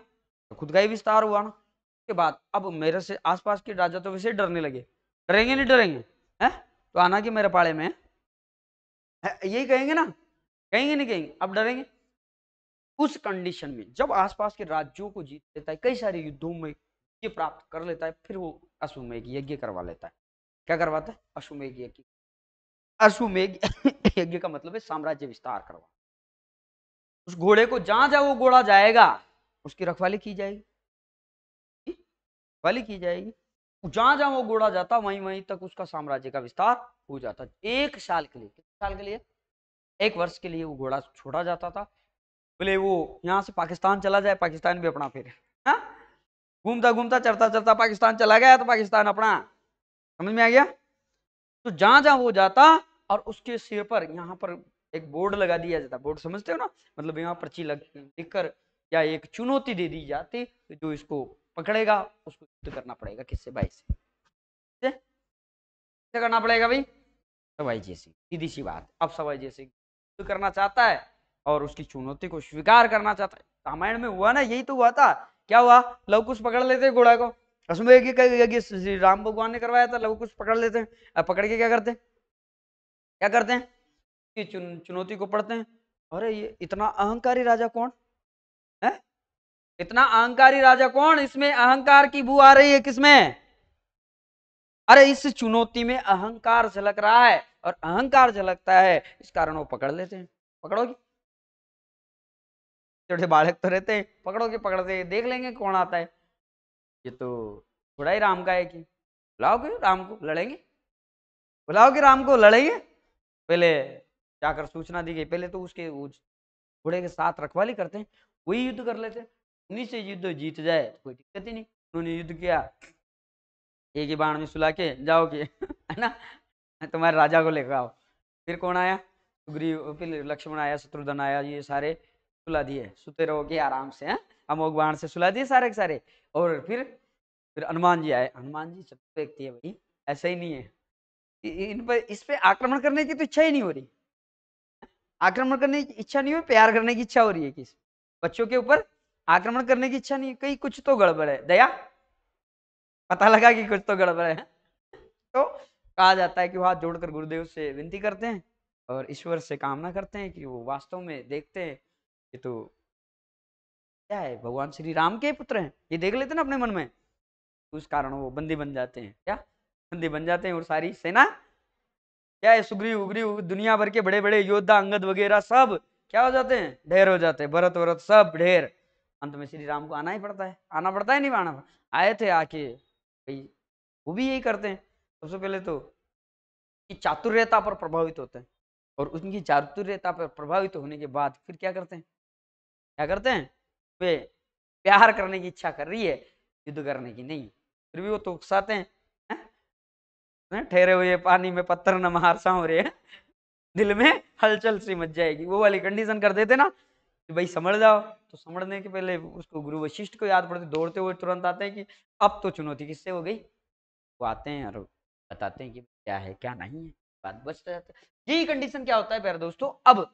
तो खुद का ही विस्तार हुआ ना उसके बाद अब मेरे से आसपास के राजा तो वैसे डरने लगे डरेंगे नहीं डरेंगे हैं तो आना कि मेरे पाड़े में यही कहेंगे ना कहेंगे नहीं कहेंगे अब डरेंगे उस कंडीशन में जब आसपास के राज्यों को जीत लेता है कई सारे युद्धों में ये प्राप्त कर लेता है फिर वो अश्वमेघ यज्ञ करवा लेता है क्या करवाता है अश्वमेघ यज्ञ अश्वमेघ यज्ञ का मतलब है साम्राज्य विस्तार करवा उस घोड़े को जहां जहां वो घोड़ा जाएगा उसकी रखवाली की जाएगी रखवाली की जाएगी जहां जहां वो घोड़ा जाता वहीं वहीं तक उसका साम्राज्य का विस्तार हो जाता एक साल के लिए कितने साल के लिए एक वर्ष के लिए वो घोड़ा छोड़ा जाता था बोले वो यहाँ से पाकिस्तान चला जाए पाकिस्तान भी अपना फिर हाँ? घूमता घूमता चढ़ता चढ़ता पाकिस्तान चला गया तो पाकिस्तान अपना समझ में आ गया तो जहां जहाँ वो जाता और उसके सिर पर यहाँ पर एक बोर्ड लगा दिया जाता बोर्ड समझते हो ना मतलब यहाँ पर्ची लग लिखकर या एक चुनौती दे दी जाती जो इसको पकड़ेगा उसको युद्ध करना पड़ेगा किससे भाई से करना पड़ेगा भाई सवाई जैसी सीधी सी बात अब सवाई जैसे युद्ध करना चाहता है और उसकी चुनौती को स्वीकार करना चाहता है रामायण में हुआ ना यही तो हुआ था क्या हुआ लवकुश पकड़ लेते घोड़ा को उसमें एक राम भगवान ने करवाया था लवकुश पकड़ लेते हैं पकड़ के क्या करते हैं क्या करते हैं चुन, चुनौती को पढ़ते हैं अरे ये इतना अहंकारी राजा कौन है इतना अहंकारी राजा कौन इसमें अहंकार की बू आ रही है किसमें अरे इस चुनौती में अहंकार झलक रहा है और अहंकार झलकता है इस कारण वो पकड़ लेते हैं पकड़ोगी छोटे बालक तो रहते हैं पकड़ो के पकड़ते देख लेंगे कौन आता है ये तो थोड़ा ही राम का है कि बुलाओगे राम को लड़ेंगे बुलाओगे राम को लड़ेंगे पहले जाकर सूचना दी गई पहले तो उसके घोड़े के साथ रखवाली करते हैं वही युद्ध कर लेते हैं उन्हीं से युद्ध जीत जाए कोई दिक्कत ही नहीं उन्होंने युद्ध किया एक ही बाण में सुला के जाओगे है ना तुम्हारे राजा को लेकर आओ फिर कौन आया सुग्रीव फिर लक्ष्मण आया शत्रुधन आया ये सारे सुला दिए सुते रहोगे आराम से हैं हम बाण से सुला दिए सारे के सारे और फिर फिर हनुमान जी आए हनुमान जी सब देखती है भाई ऐसा ही नहीं है इन पर इस पर आक्रमण करने की तो इच्छा ही नहीं हो रही आक्रमण करने की इच्छा नहीं हो प्यार करने की इच्छा हो रही है किस बच्चों के ऊपर आक्रमण करने की इच्छा नहीं कहीं कुछ तो गड़बड़ है दया पता लगा कि कुछ तो गड़बड़ है तो कहा जाता है कि वो हाथ जोड़कर गुरुदेव से विनती करते हैं और ईश्वर से कामना करते हैं कि वो वास्तव में देखते हैं ये तो क्या है भगवान श्री राम के पुत्र हैं ये देख लेते ना अपने मन में उस कारण वो बंदी बन जाते हैं क्या बंदी बन जाते हैं और सारी सेना क्या है सुग्री उग्रीव दुनिया भर के बड़े बड़े योद्धा अंगद वगैरह सब क्या हो जाते हैं ढेर हो जाते हैं भरत वरत सब ढेर अंत में श्री राम को आना ही पड़ता है आना पड़ता है नहीं आना आए थे आके भाई वो भी यही करते हैं सबसे पहले तो चातुर्यता पर प्रभावित होते हैं और उनकी चातुर्यता पर प्रभावित होने के बाद फिर क्या करते हैं क्या करते हैं वे प्यार करने की इच्छा कर रही है युद्ध करने की नहीं फिर भी वो तो उकसाते हैं ठहरे हुए पानी में पत्थर न मार रहे हैं दिल में हलचल सी मच जाएगी वो वाली कंडीशन कर देते ना कि भाई समझ जाओ तो समझने के पहले उसको गुरु वशिष्ठ को याद पड़ते दौड़ते हुए तुरंत आते हैं कि अब तो चुनौती किससे हो गई वो आते हैं और बताते हैं कि क्या है क्या नहीं है बात बचते जाते यही कंडीशन क्या होता है प्यारे दोस्तों अब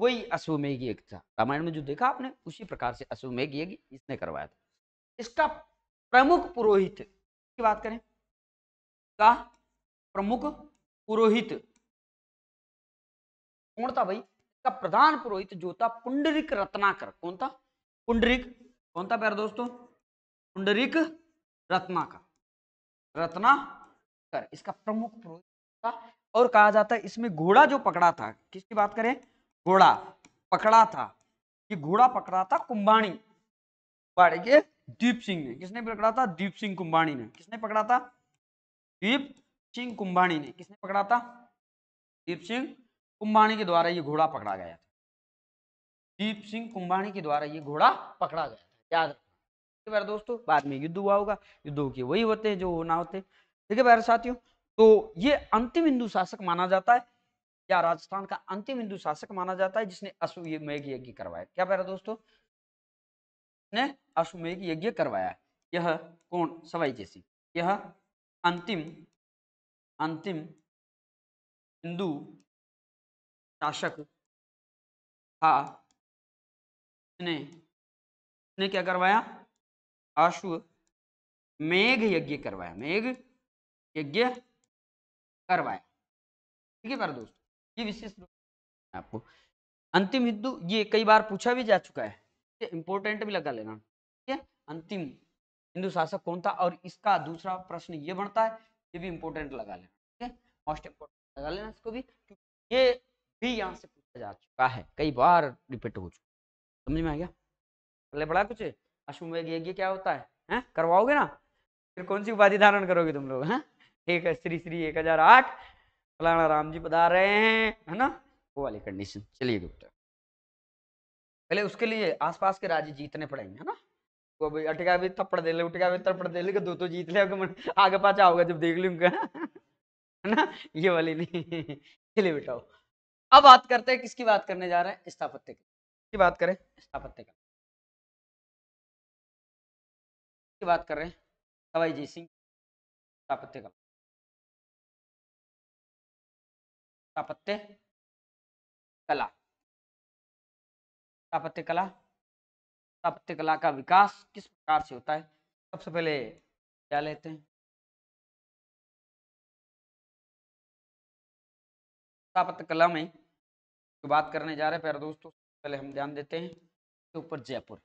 वही अश्वमेघ यज्ञ था रामायण में जो देखा आपने उसी प्रकार से अश्वमेघ यज्ञ इसने करवाया था इसका प्रमुख पुरोहित की बात करें का प्रमुख पुरोहित कौन था भाई इसका प्रधान पुरोहित जो था पुंडरिक रत्नाकर कौन था पुंडरिक कौन था प्यारे दोस्तों पुंडरिक रत्नाकर रत्नाकर इसका प्रमुख पुरोहित था और कहा जाता है इसमें घोड़ा जो पकड़ा था किसकी बात करें घोड़ा पकड़ा था ये घोड़ा पकड़ा था कुंभाणी पाड़े के दीप सिंह ने किसने पकड़ा था दीप सिंह कुंभाणी ने किसने पकड़ा था दीप सिंह कुंभाणी ने किसने पकड़ा था दीप सिंह कुंभाणी के द्वारा ये घोड़ा पकड़ा गया था दीप सिंह कुंभाणी के द्वारा ये घोड़ा पकड़ा गया था याद रखिए बार दोस्तों बाद में युद्ध हुआ होगा युद्ध के वही होते हैं जो होना होते ठीक है बार साथियों तो ये अंतिम हिंदू शासक माना जाता है या राजस्थान का अंतिम हिंदू शासक माना जाता है जिसने अश्वमेघ यज्ञ करवाया क्या कह रहा दोस्तों ने अश्वमेघ यज्ञ करवाया यह कौन सवाई जैसी यह अंतिम अंतिम हिंदू शासक था ने, ने क्या करवाया अश्व मेघ यज्ञ करवाया मेघ यज्ञ करवाया ठीक है पर दोस्तों ये विशेष रूप आपको अंतिम हिंदू ये कई बार पूछा भी जा चुका है इंपोर्टेंट भी लगा लेना ठीक है अंतिम हिंदू शासक कौन था और इसका दूसरा प्रश्न ये बनता है ये भी इंपोर्टेंट लगा लेना ठीक है मोस्ट इंपोर्टेंट लगा लेना इसको भी क्योंकि ये भी यहाँ से पूछा जा चुका है कई बार रिपीट हो चुका समझ में आ गया पहले पढ़ा कुछ अश्वमेघ यज्ञ क्या होता है हैं करवाओगे ना फिर कौन सी उपाधि धारण करोगे तुम लोग हैं ठीक है श्री श्री एक हजार आठ फलाना राम जी बता रहे हैं है ना वो वाली कंडीशन चलिए डॉक्टर पहले उसके लिए आसपास के राज्य जीतने पड़ेंगे है ना वो भी अटका भी थप्पड़ दे ले उठका भी थप्पड़ दे ले दो तो जीत ले आगे पाचा होगा जब देख लूंगा है ना ये वाली नहीं चलिए बेटा अब बात करते हैं किसकी बात करने जा रहे हैं स्थापत्य की बात करें स्थापत्य का बात कर रहे हैं हवाई जी सिंह स्थापत्य का स्थापत्य कला स्थापत्य कला स्थापत्य कला का विकास किस प्रकार से होता है सबसे पहले क्या लेते हैं स्थापत्य कला में जो बात करने जा रहे हैं प्यारे दोस्तों पहले हम ध्यान देते हैं इसके ऊपर जयपुर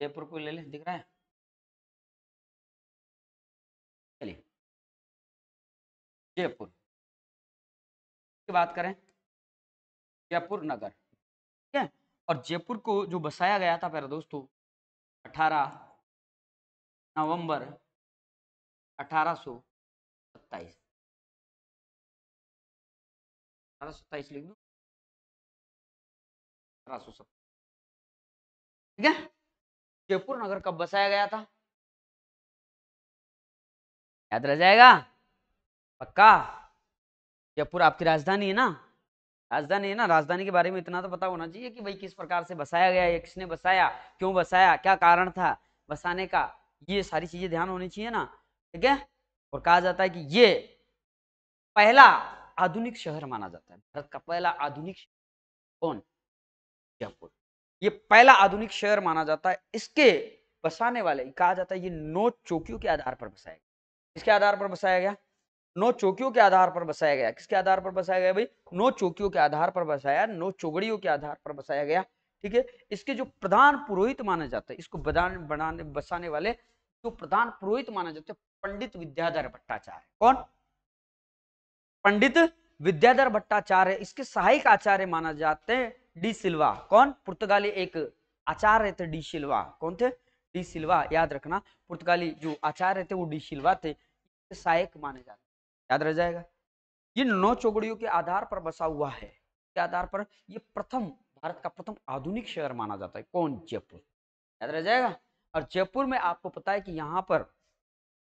जयपुर को ले लें दिख रहा है चलिए जयपुर की बात करें जयपुर नगर ठीक है और जयपुर को जो बसाया गया था पहले दोस्तों 18 नवंबर 1827 सत्ताईस लिख दो अठारह ठीक है जयपुर नगर कब बसाया गया था याद रह जाएगा पक्का जयपुर आपकी राजधानी है ना राजधानी है ना राजधानी के बारे में इतना तो पता होना चाहिए कि भाई किस प्रकार से बसाया गया है किसने बसाया क्यों बसाया क्या कारण था बसाने का ये सारी चीजें ध्यान होनी चाहिए ना ठीक है और कहा जाता है कि ये पहला आधुनिक शहर माना जाता है भारत का पहला आधुनिक कौन जयपुर ये पहला आधुनिक शहर माना जाता है इसके बसाने वाले कहा जाता है ये नौ चौकियों के आधार पर बसाया गया इसके आधार पर बसाया गया नौ चौकियों के आधार पर बसाया गया किसके आधार पर बसाया गया भाई नौ चौकियों के आधार पर बसाया नौ चौगड़ियों के आधार पर बसाया गया ठीक है इसके जो प्रधान पुरोहित माना जाता है इसको बदान बनाने बसाने वाले जो प्रधान पुरोहित माना जाते पंडित विद्याधर भट्टाचार्य कौन पंडित विद्याधर भट्टाचार्य इसके सहायक आचार्य माना जाते हैं डी सिल्वा कौन पुर्तगाली एक आचार्य थे डी सिल्वा कौन थे डी सिल्वा याद रखना पुर्तगाली जो आचार्य थे वो डी सिल्वा थे सहायक माने जाते याद रह जाएगा ये नौ चौगड़ियों के आधार पर बसा हुआ है के आधार पर ये प्रथम भारत का प्रथम आधुनिक शहर माना जाता है कौन जयपुर याद रह जाएगा और जयपुर में आपको पता है कि यहाँ पर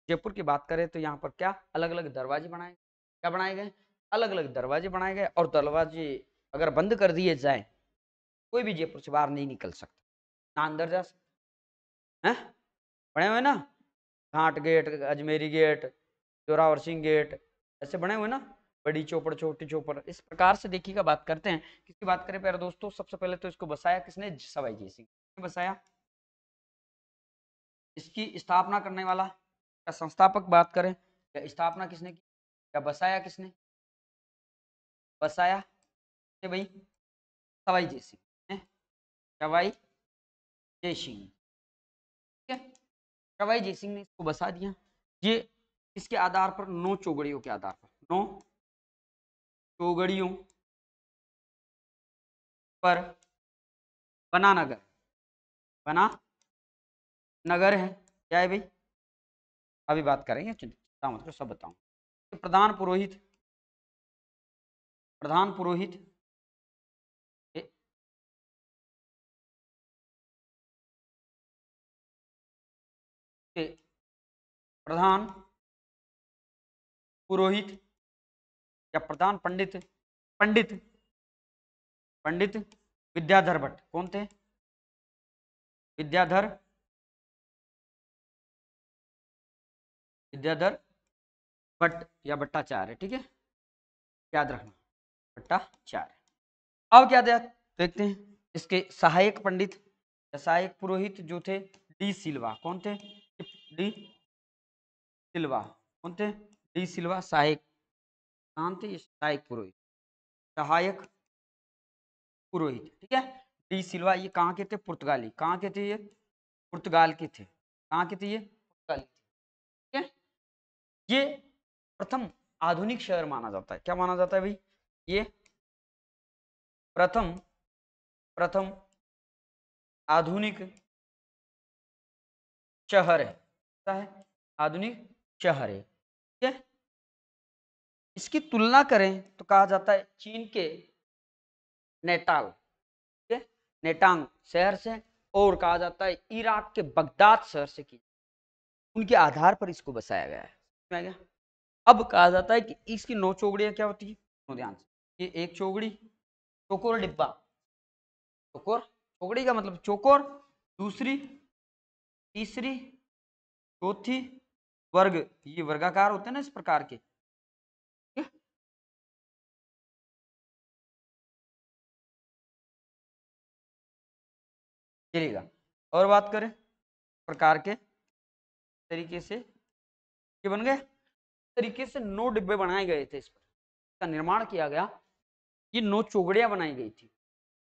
जयपुर की बात करें तो यहाँ पर क्या अलग अलग दरवाजे बनाए क्या बनाए गए अलग अलग दरवाजे बनाए गए और दरवाजे अगर बंद कर दिए जाए कोई भी जयपुर से बाहर नहीं निकल सकता ना अंदर जा सकता है पढ़े हुए ना Ghat gate Ajmeri gate Zorawar Singh gate ऐसे बने हुए ना बड़ी चौपड़ छोटी चौपड़ इस प्रकार से देखिएगा बात करते हैं किसकी बात करें प्यारे दोस्तों सबसे पहले तो इसको बसाया किसने सवाई जी सिंह बसाया इसकी स्थापना करने वाला या संस्थापक बात करें या स्थापना किसने की या बसाया किसने बसाया भाई सवाई जय सिंह सवाई जय सिंह ठीक है सवाई जय सिंह ने इसको बसा दिया ये इसके आधार पर नौ चौगड़ियों के आधार पर नौ चौगड़ियों पर बना नगर बना नगर है क्या है भाई अभी बात करेंगे चिंता मतलब सब बताऊं तो प्रधान पुरोहित प्रधान पुरोहित प्रधान पुरोहित या प्रधान पंडित पंडित पंडित विद्याधर भट्ट कौन थे विद्याधर विद्याधर भट्ट या भट्टाचार्य ठीक है याद रखना भट्टाचार्य अब क्या दिया देखते हैं इसके सहायक पंडित या सहायक पुरोहित जो थे डी सिल्वा कौन थे डी सिल्वा कौन थे डी सिल्वा सहायक शांति सहायक पुरोहित सहायक पुरोहित ठीक है डी सिल्वा ये कहाँ के थे पुर्तगाली कहाँ के थे ये पुर्तगाल के थे कहाँ के थे ये पुर्तगाल थे ठीक है ये प्रथम आधुनिक शहर माना जाता है क्या माना जाता है भाई ये प्रथम प्रथम आधुनिक शहर है क्या है आधुनिक शहर है ठीक है इसकी तुलना करें तो कहा जाता है चीन के नेटाल के नेटांग शहर से और कहा जाता है इराक के बगदाद शहर से की उनके आधार पर इसको बसाया गया है गया अब कहा जाता है कि इसकी नौ चौगड़ियाँ क्या होती है ध्यान से ये एक चौगड़ी चोकोर डिब्बा चोकोर चौकड़ी का मतलब चोकोर दूसरी तीसरी चौथी वर्ग ये वर्गाकार होते हैं ना इस प्रकार के चलिएगा और बात करें प्रकार के तरीके से ये बन गए तरीके से नौ डिब्बे बनाए गए थे इस पर इसका निर्माण किया गया ये नौ चौगड़ियाँ बनाई गई थी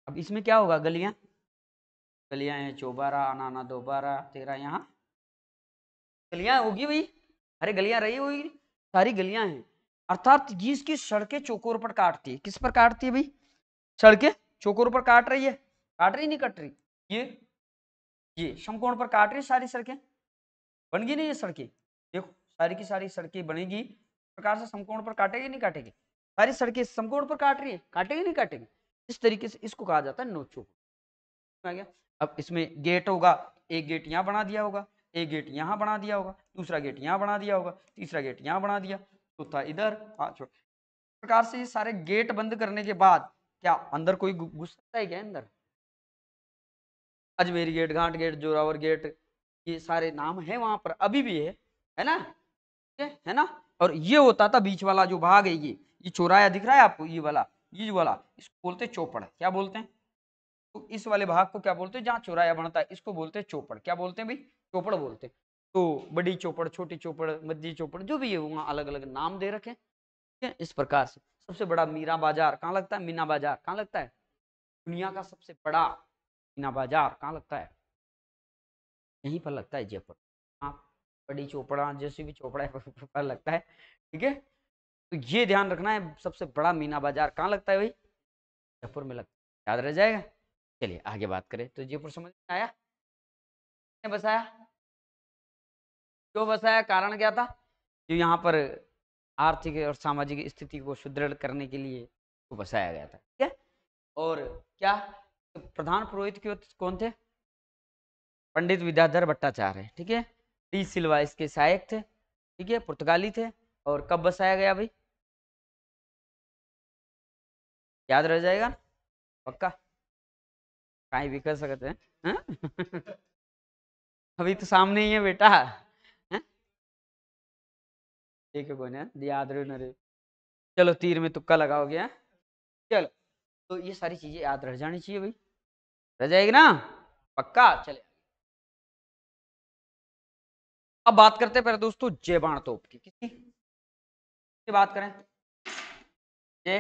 अब इसमें क्या होगा गलियाँ गलियाँ हैं चौबारा अनाना दोबारा तेरा यहाँ गलियाँ होगी भाई अरे गलियाँ रही होगी सारी गलियाँ हैं अर्थात जिसकी इसकी सड़कें चौकोर पर काटती है किस पर काटती है भाई सड़कें चौकोर पर काट रही है काट रही नहीं कट रही ये ये समकोण पर काट रही सारी सड़कें बन गई नहीं ये सड़कें देखो सारी की सारी सड़कें बनेगी प्रकार से समकोण पर काटेगी नहीं काटेगी सारी सड़कें समकोण पर काट रही है काटेगी नहीं काटेगी इस तरीके से इसको कहा जाता है नोचो आ गया अब इसमें गेट होगा एक गेट यहाँ बना दिया होगा एक गेट यहाँ बना दिया होगा दूसरा गेट यहाँ बना दिया होगा तीसरा गेट यहाँ बना दिया चौथा तो इधर पांचवा हाँ, प्रकार से ये सारे गेट बंद करने के बाद क्या अंदर कोई घुस सकता है क्या अंदर Ajmer gate Ghat gate Zorawar gate ये सारे नाम है वहां पर अभी भी है है ना है, है ना और ये होता था बीच वाला जो भाग है ये ये चौराया दिख रहा है आपको ये वाला ये वाला इसको बोलते हैं चौपड़ क्या बोलते हैं तो इस वाले भाग को क्या बोलते हैं जहाँ चौराया बनता है इसको बोलते हैं चौपड़ क्या बोलते हैं भाई चौपड़ बोलते हैं तो बड़ी चौपड़ छोटी चौपड़ मध्य चौपड़ जो भी है वहाँ अलग अलग नाम दे रखे ठीक है इस प्रकार से सबसे बड़ा मीरा बाजार कहाँ लगता है मीना बाजार कहाँ लगता है दुनिया का सबसे बड़ा मीना बाजार कहाँ लगता है यहीं पर लगता है जयपुर आप हाँ, बड़ी चोपड़ा जैसे भी चोपड़ा है पर लगता है ठीक है तो ये ध्यान रखना है सबसे बड़ा मीना बाजार कहाँ लगता है भाई जयपुर में लगता है याद रह जाएगा चलिए आगे बात करें तो जयपुर समझ में आया किसने बसाया क्यों बसाया कारण क्या था जो यहाँ पर आर्थिक और सामाजिक स्थिति को सुदृढ़ करने के लिए तो बसाया गया था ठीक है और क्या प्रधान पुरोहित कौन थे पंडित विद्याधर भट्टाचार्य ठीक है टी सिल्वा इसके सहायक थे ठीक है पुर्तगाली थे और कब बसाया गया भाई याद रह जाएगा पक्का कहीं भी कर सकते हैं अभी तो सामने ही है बेटा ठीक है कोई ना याद रहे चलो तीर में तुक्का लगाओगे गया चलो तो ये सारी चीज़ें याद रह जानी चाहिए भाई रह जाएगी ना पक्का चले अब बात करते हैं पहले दोस्तों जेबाण तोप की किसकी बात करें जे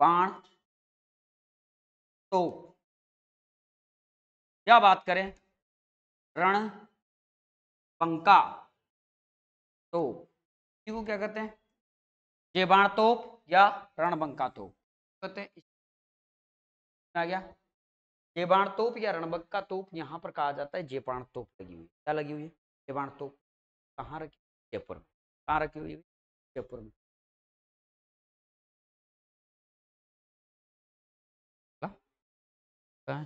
बाण तो क्या बात करें रण पंका तो क्या कहते हैं जेबाण तोप या रणबंका तोप करते हैं आ गया जेबाण तोप या रणबक का तोप यहाँ पर कहा जाता है जेपाण तोप लगी हुई क्या लगी हुई है जेबाण तोप कहाँ रखी जयपुर में कहाँ रखी हुई है जयपुर में कहा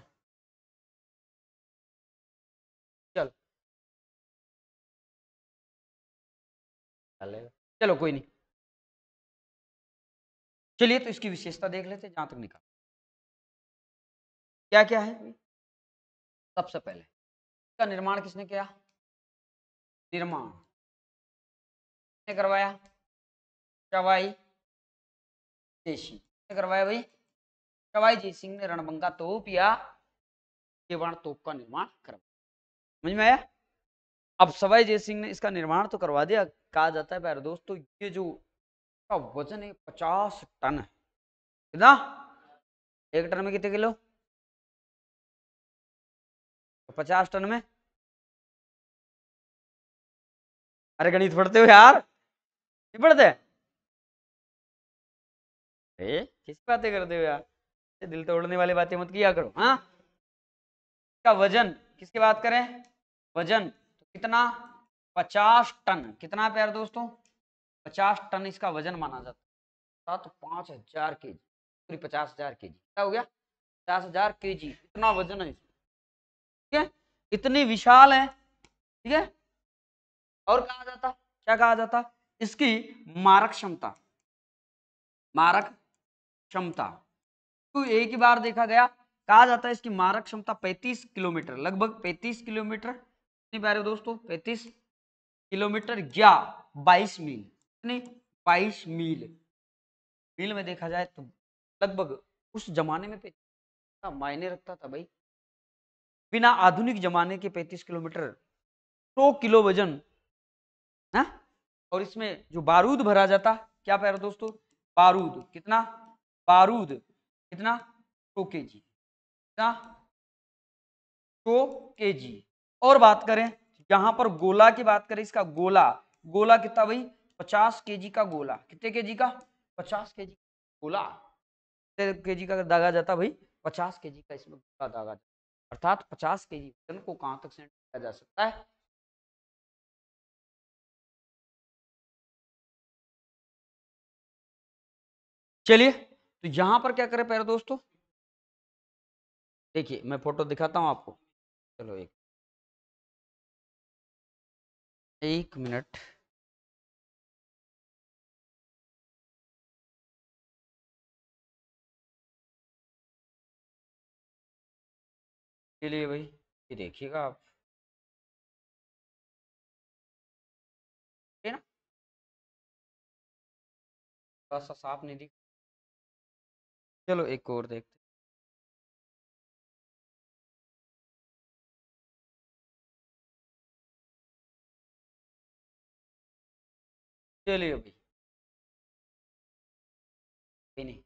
चल चलो कोई नहीं चलिए तो इसकी विशेषता देख लेते हैं जहां तक निकाल क्या क्या है सबसे पहले इसका निर्माण किसने किया निर्माण ने करवाया चवाई जयसिंह ने करवाया भाई शवाई सिंह ने रणबंगा तोप या केवाण तोप का निर्माण करवाया समझ में आया अब सवाई जय सिंह ने इसका निर्माण तो करवा दिया कहा जाता है प्यारे दोस्तों ये जो का वजन है पचास टन है कितना एक टन में कितने किलो तो पचास टन में अरे गणित पढ़ते हो यार नहीं पढ़ते अरे किस बातें करते हो यार दिल तोड़ने वाली बातें मत किया करो हाँ का वजन किसकी बात करें वजन तो कितना पचास टन कितना प्यार दोस्तों पचास टन इसका वजन माना जाता है तो पांच हजार के जी पूरी पचास हजार के जी क्या हो गया पचास हजार के जी इतना वजन है इसमें ठीक है इतनी विशाल है ठीक है और कहा जाता क्या कहा जाता इसकी मारक क्षमता मारक क्षमता तो एक ही बार देखा गया कहा जाता है इसकी मारक क्षमता 35 किलोमीटर लगभग 35 किलोमीटर प्यारे दोस्तों 35 किलोमीटर या 22 मील कितने बाईस मील मील में देखा जाए तो लगभग उस जमाने में पैंतीस मायने रखता था भाई बिना आधुनिक जमाने के पैंतीस किलोमीटर सौ तो किलो वजन है हाँ? और इसमें जो बारूद भरा जाता क्या पैर दोस्तों बारूद कितना बारूद कितना सौ के जी कितना सौ के जी और बात करें यहां पर गोला की बात करें इसका गोला गोला कितना भाई पचास के का गोला कितने के का पचास के गोला कितने के का दागा जाता भाई पचास के का इसमें गोला दागा जाता अर्थात पचास के जी वजन को कहाँ तक सेंट किया जा सकता है चलिए तो यहां पर क्या करें प्यारे दोस्तों देखिए मैं फोटो दिखाता हूं आपको चलो एक एक मिनट चलिए भाई ये देखिएगा आप है ना थोड़ा सा साफ नहीं दिख चलो एक और देखते चलिए भाई नहीं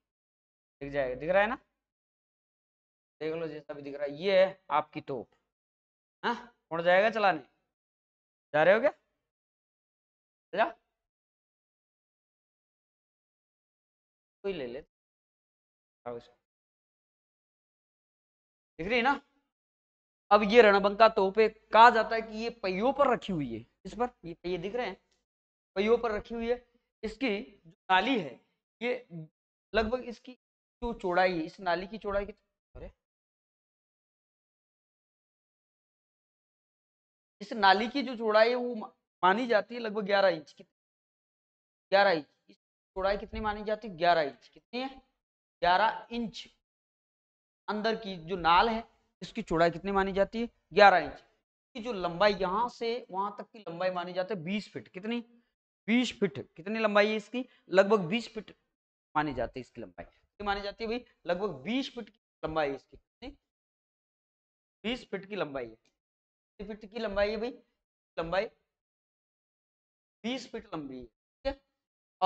दिख जाएगा दिख रहा है ना देख लो जैसा भी दिख रहा है ये है आपकी तोप है हाँ, उड़ जाएगा चलाने जा रहे हो क्या जा कोई ले ले दिख रही है ना अब ये रणबंका तोपे कहा जाता है कि ये पहियों पर रखी हुई है इस पर ये पहिये दिख रहे हैं पहियों पर रखी हुई है इसकी जो नाली है ये लगभग इसकी जो चौड़ाई है इस नाली की चौड़ाई कितनी इस नाली की जो चौड़ाई है वो मानी जाती है लगभग ग्यारह इंच की ग्यारह इंच इस चौड़ाई कितनी मानी जाती है ग्यारह इंच कितनी है ग्यारह इंच अंदर की जो नाल है इसकी चौड़ाई कितनी मानी जाती है ग्यारह इंच की जो लंबाई यहाँ से वहां तक की लंबाई मानी जाती है बीस फिट कितनी बीस फिट कितनी लंबाई है इसकी लगभग बीस फिट मानी जाती है इसकी लंबाई कितनी मानी जाती है भाई लगभग बीस फीट की लंबाई है इसकी बीस फीट की लंबाई है कितनी फीट की लंबाई है भाई लंबाई बीस फीट लंबी है ठीक है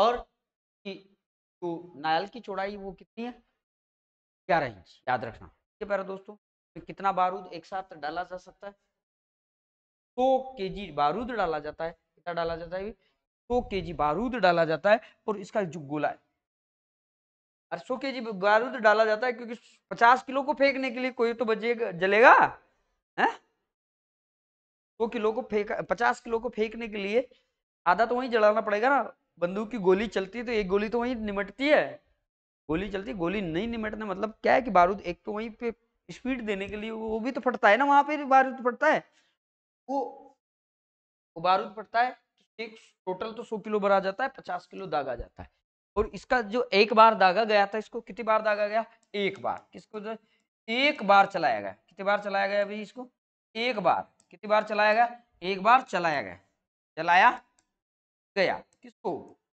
और तो नायल की चौड़ाई वो कितनी है ग्यारह इंच याद रखना ठीक है प्यारा दोस्तों तो कितना बारूद एक साथ डाला जा सकता है सौ तो के जी बारूद डाला जाता है कितना डाला जाता है सौ तो के जी बारूद डाला जाता है और इसका जो गोला है और सौ के जी बारूद डाला जाता है क्योंकि पचास किलो को फेंकने के लिए कोई तो बचेगा जलेगा है सौ किलो को फेंक पचास किलो को फेंकने के लिए आधा तो वहीं जलाना पड़ेगा ना बंदूक की गोली चलती है तो एक गोली तो वहीं निमटती है गोली चलती गोली नहीं निमटना मतलब क्या है कि बारूद एक तो वहीं पे स्पीड देने के लिए वो भी तो फटता है ना वहां पे बारूद फटता है वो वो बारूद फटता है एक टोटल तो सौ किलो भरा जाता है पचास किलो दागा जाता है और इसका जो एक बार दागा गया था इसको कितनी बार दागा गया एक बार किसको जो एक बार चलाया गया कितनी बार चलाया गया अभी इसको एक बार कितनी बार चलाया गया एक बार चलाया गया चलाया गया किसको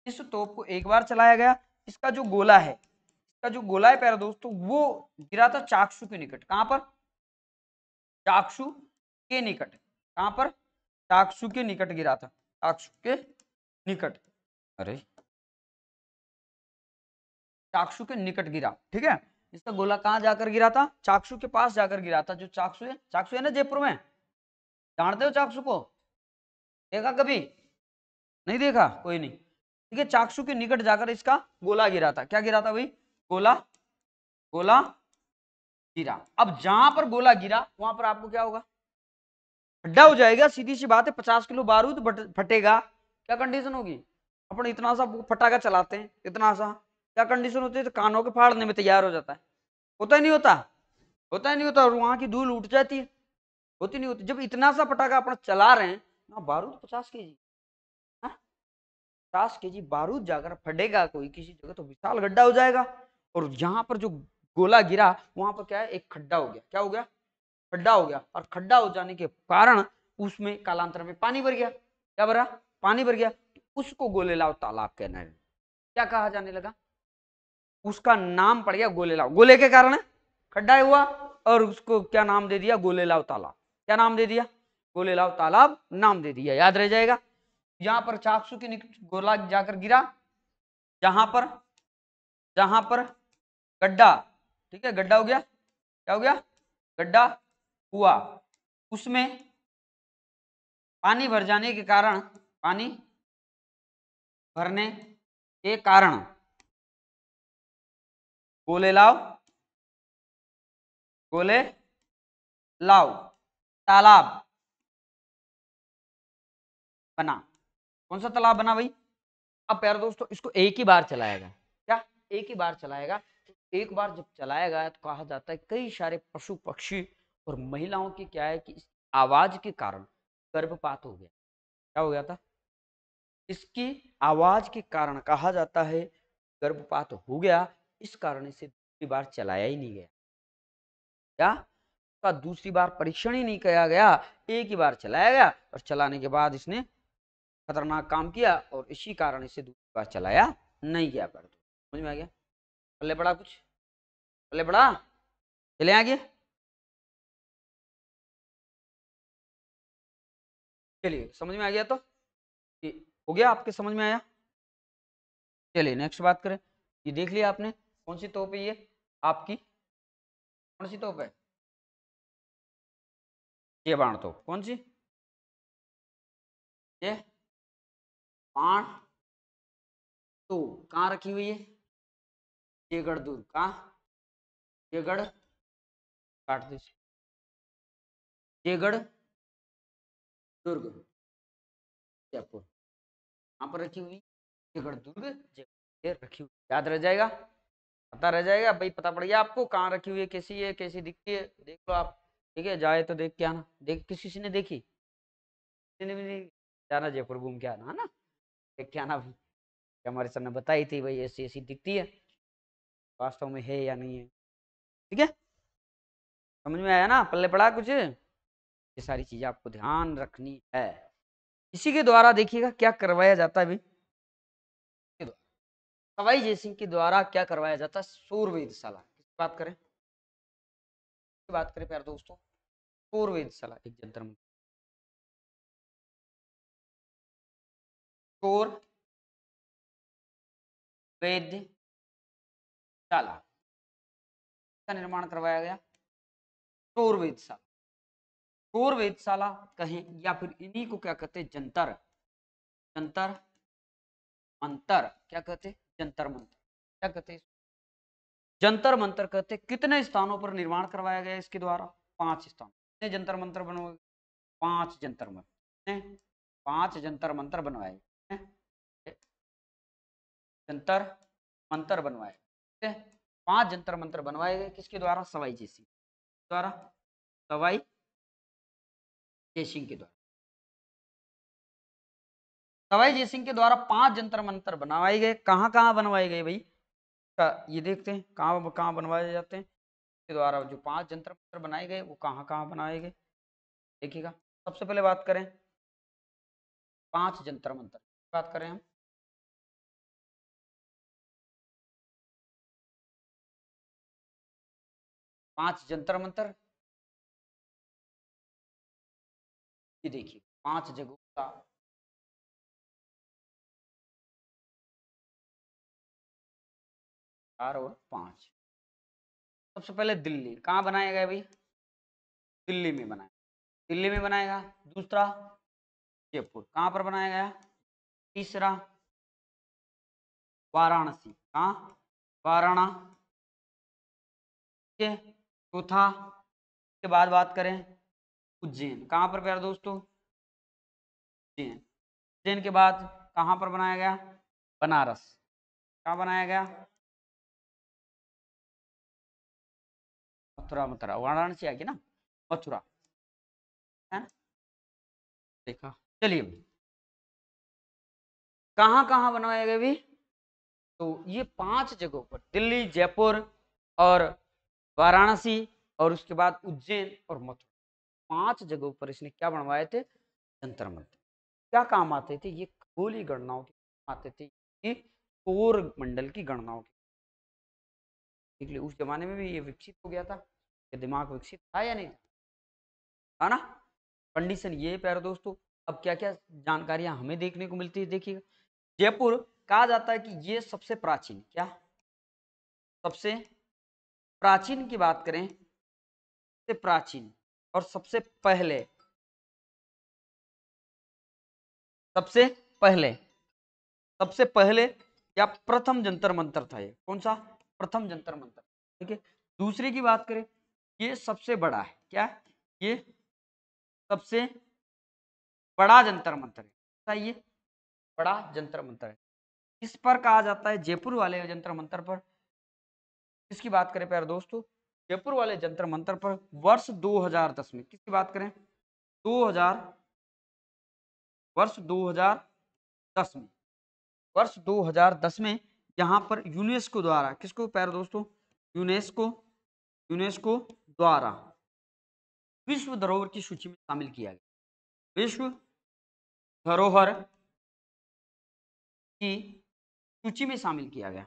इस तोप को एक बार चलाया गया इसका जो गोला है इसका जो गोला है प्यारा दोस्तों वो गिरा था चाक्षु के निकट कहां पर चाक्षु के निकट कहां पर चाक्षु के निकट गिरा था चाक्षु के निकट अरे चाक्षु के निकट गिरा ठीक है इसका गोला कहां जाकर गिरा था चाक्षु के पास जाकर गिरा था जो चाक्षु है चाक्षु है ना जयपुर में जानते हो चाकसु को देखा कभी नहीं देखा कोई नहीं ठीक है चाकसु के निकट जाकर इसका गोला गिरा था क्या गिरा था भाई गोला गोला गिरा अब जहां पर गोला गिरा वहां पर आपको क्या होगा हड्डा हो जाएगा सीधी सी बात है पचास किलो बारूद फटेगा क्या कंडीशन होगी अपन इतना सा फटाका चलाते हैं इतना सा क्या कंडीशन होती है तो कानों के फाड़ने में तैयार हो जाता है होता ही नहीं होता होता ही नहीं होता और वहां की धूल उठ जाती है होती नहीं होती जब इतना सा पटाखा अपन चला रहे हैं ना बारूद पचास के जी हाँ? पचास के जी बारूद जाकर फटेगा कोई किसी जगह तो विशाल गड्ढा हो जाएगा और यहाँ पर जो गोला गिरा वहां पर क्या है एक खड्डा हो गया क्या हो गया खड्डा हो गया और खड्डा हो जाने के कारण उसमें कालांतर में पानी भर गया क्या भरा पानी भर गया तो उसको गोलेलाव तालाब कहना है क्या कहा जाने लगा उसका नाम पड़ गया गोलेलाव गोले के कारण खड्डा हुआ और उसको क्या नाम दे दिया गोलेलाव तालाब क्या नाम दे दिया गोलेलाव तालाब नाम दे दिया याद रह जाएगा यहाँ पर चाकसू के गोला जाकर गिरा जहां पर जहां पर गड्ढा ठीक है गड्ढा हो गया क्या हो गया गड्ढा हुआ उसमें पानी भर जाने के कारण पानी भरने के कारण गोले लाओ गोले लाओ तालाब बना कौन सा तालाब बना भाई अब प्यारे दोस्तों इसको एक ही बार चलाएगा क्या एक ही बार चलाएगा एक बार जब चलाएगा तो कहा जाता है कई सारे पशु पक्षी और महिलाओं की क्या है कि इस आवाज के कारण गर्भपात हो गया क्या हो गया था इसकी आवाज के कारण कहा जाता है गर्भपात हो गया इस कारण इसे दूसरी बार चलाया ही नहीं गया क्या इसका दूसरी बार परीक्षण ही नहीं किया गया एक ही बार चलाया गया और चलाने के बाद इसने खतरनाक काम किया और इसी कारण इसे दूसरी बार चलाया नहीं गया कर तो। समझ में आ गया पल्ले पड़ा कुछ पल्ले पड़ा चले आगे चलिए समझ में आ गया तो हो गया आपके समझ में आया चलिए नेक्स्ट बात करें ये देख लिया आपने कौन सी तोप है ये आपकी कौन सी तोप है ये बाण तो कौन सी ये बाण तो कहाँ रखी हुई है ये गढ़ दूर कहाँ ये गढ़ काट दीजिए ये गढ़ दुर्ग जयपुर कहाँ पर रखी हुई ये गढ़ दुर्ग जयपुर ये रखी हुई याद रह जाएगा पता रह जाएगा भाई पता पड़ गया आपको कहाँ रखी हुई है कैसी है कैसी दिखती है देख लो आप ठीक है जाए तो देख के आना देख किसी किसी ने देखी किसी ने भी नहीं जाना जयपुर घूम के आना है ना देख के आना हमारे सर ने बताई थी भाई ऐसी ऐसी दिखती है वास्तव में है या नहीं है ठीक है समझ में आया ना पल्ले पड़ा कुछ ये सारी चीज़ें आपको ध्यान रखनी है इसी के द्वारा देखिएगा क्या करवाया जाता है अभी सवाई जयसिंह के द्वारा क्या करवाया जाता है सूर्यवेदशाला बात करें की बात करें प्यार दोस्तों फोर वेद सलाह एक जंतर मंत्र फोर वेद शाला का निर्माण करवाया गया चोर वेदशाला चोर वेदशाला कहें या फिर इन्हीं को क्या कहते जंतर जंतर मंतर क्या कहते जंतर मंतर क्या कहते हैं जंतर मंतर कहते कितने स्थानों पर निर्माण करवाया गया इसके द्वारा पांच स्थान कितने जंतर मंत्र बनवाए पांच जंतर मंत्र पांच जंतर मंत्र बनवाए जंतर मंत्र बनवाए पांच जंतर मंत्र बनवाए गए किसके द्वारा सवाई जय सिंह द्वारा सवाई जय सिंह के द्वारा सवाई जय सिंह के द्वारा पांच जंतर मंत्र बनवाए गए कहाँ कहाँ बनवाए गए भाई का ये देखते हैं कहाँ कहाँ बनवाए जाते हैं इसके द्वारा जो पांच जंतर मंत्र बनाए गए वो कहाँ कहाँ बनाए गए देखिएगा सबसे पहले बात करें पांच जंतर मंत्र बात करें हम पांच जंतर मंत्र ये देखिए पांच जगहों का चार और पांच सबसे पहले दिल्ली कहाँ बनाया गया भाई दिल्ली में बनाया दिल्ली में बनाएगा दूसरा जयपुर कहाँ पर बनाया गया तीसरा वाराणसी कहाँ वाराणा ठीक है चौथा के बाद बात करें उज्जैन कहाँ पर प्यार दोस्तों उज्जैन उज्जैन के बाद कहाँ पर बनाया गया बनारस कहाँ बनाया गया मथुरा मथुरा वाराणसी आ गया ना मथुरा देखा चलिए भाई कहाँ कहाँ बनवाए गए भी तो ये पांच जगहों पर दिल्ली जयपुर और वाराणसी और उसके बाद उज्जैन और मथुरा पांच जगहों पर इसने क्या बनवाए थे जंतर मंत्र क्या काम आते थे ये खगोली गणनाओं के आते थे ये कोर मंडल की गणनाओं के निकले उस जमाने में भी ये विकसित हो गया था कि दिमाग विकसित था या नहीं था ना कंडीशन ये प्यारे दोस्तों अब क्या क्या जानकारियां हमें देखने को मिलती है देखिएगा जयपुर कहा जाता है कि ये सबसे प्राचीन क्या सबसे प्राचीन की बात करें सबसे प्राचीन और सबसे पहले सबसे पहले सबसे पहले या प्रथम जंतर मंत्र था ये कौन सा प्रथम जंतर मंत्र ठीक है दूसरे की बात करें ये सबसे बड़ा है क्या ये सबसे बड़ा जंतर मंत्र है ये बड़ा जंतर मंत्र है इस पर कहा जाता है जयपुर वाले जंतर मंत्र पर किसकी बात करें प्यारे दोस्तों जयपुर वाले जंतर मंत्र पर वर्ष 2010 में किसकी बात करें 2000 वर्ष 2010 में वर्ष 2010 में यहाँ पर यूनेस्को द्वारा किसको प्यारे दोस्तों यूनेस्को यूनेस्को द्वारा विश्व धरोहर की सूची में शामिल किया गया विश्व धरोहर की सूची में शामिल किया गया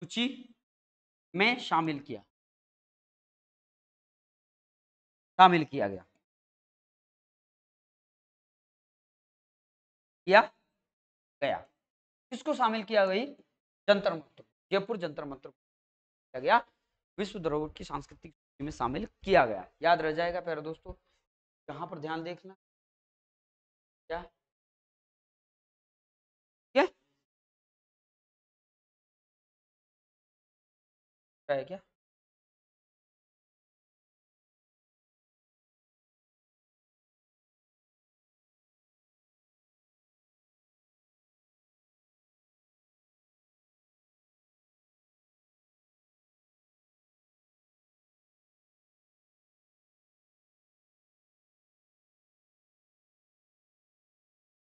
सूची में शामिल किया शामिल किया गया किया गया किसको शामिल किया गई जंतर मंत्र जयपुर जंतर मंत्र किया गया विश्व धरोहर की सांस्कृतिक में शामिल किया गया याद रह जाएगा प्यारे दोस्तों कहां पर ध्यान देखना क्या क्या क्या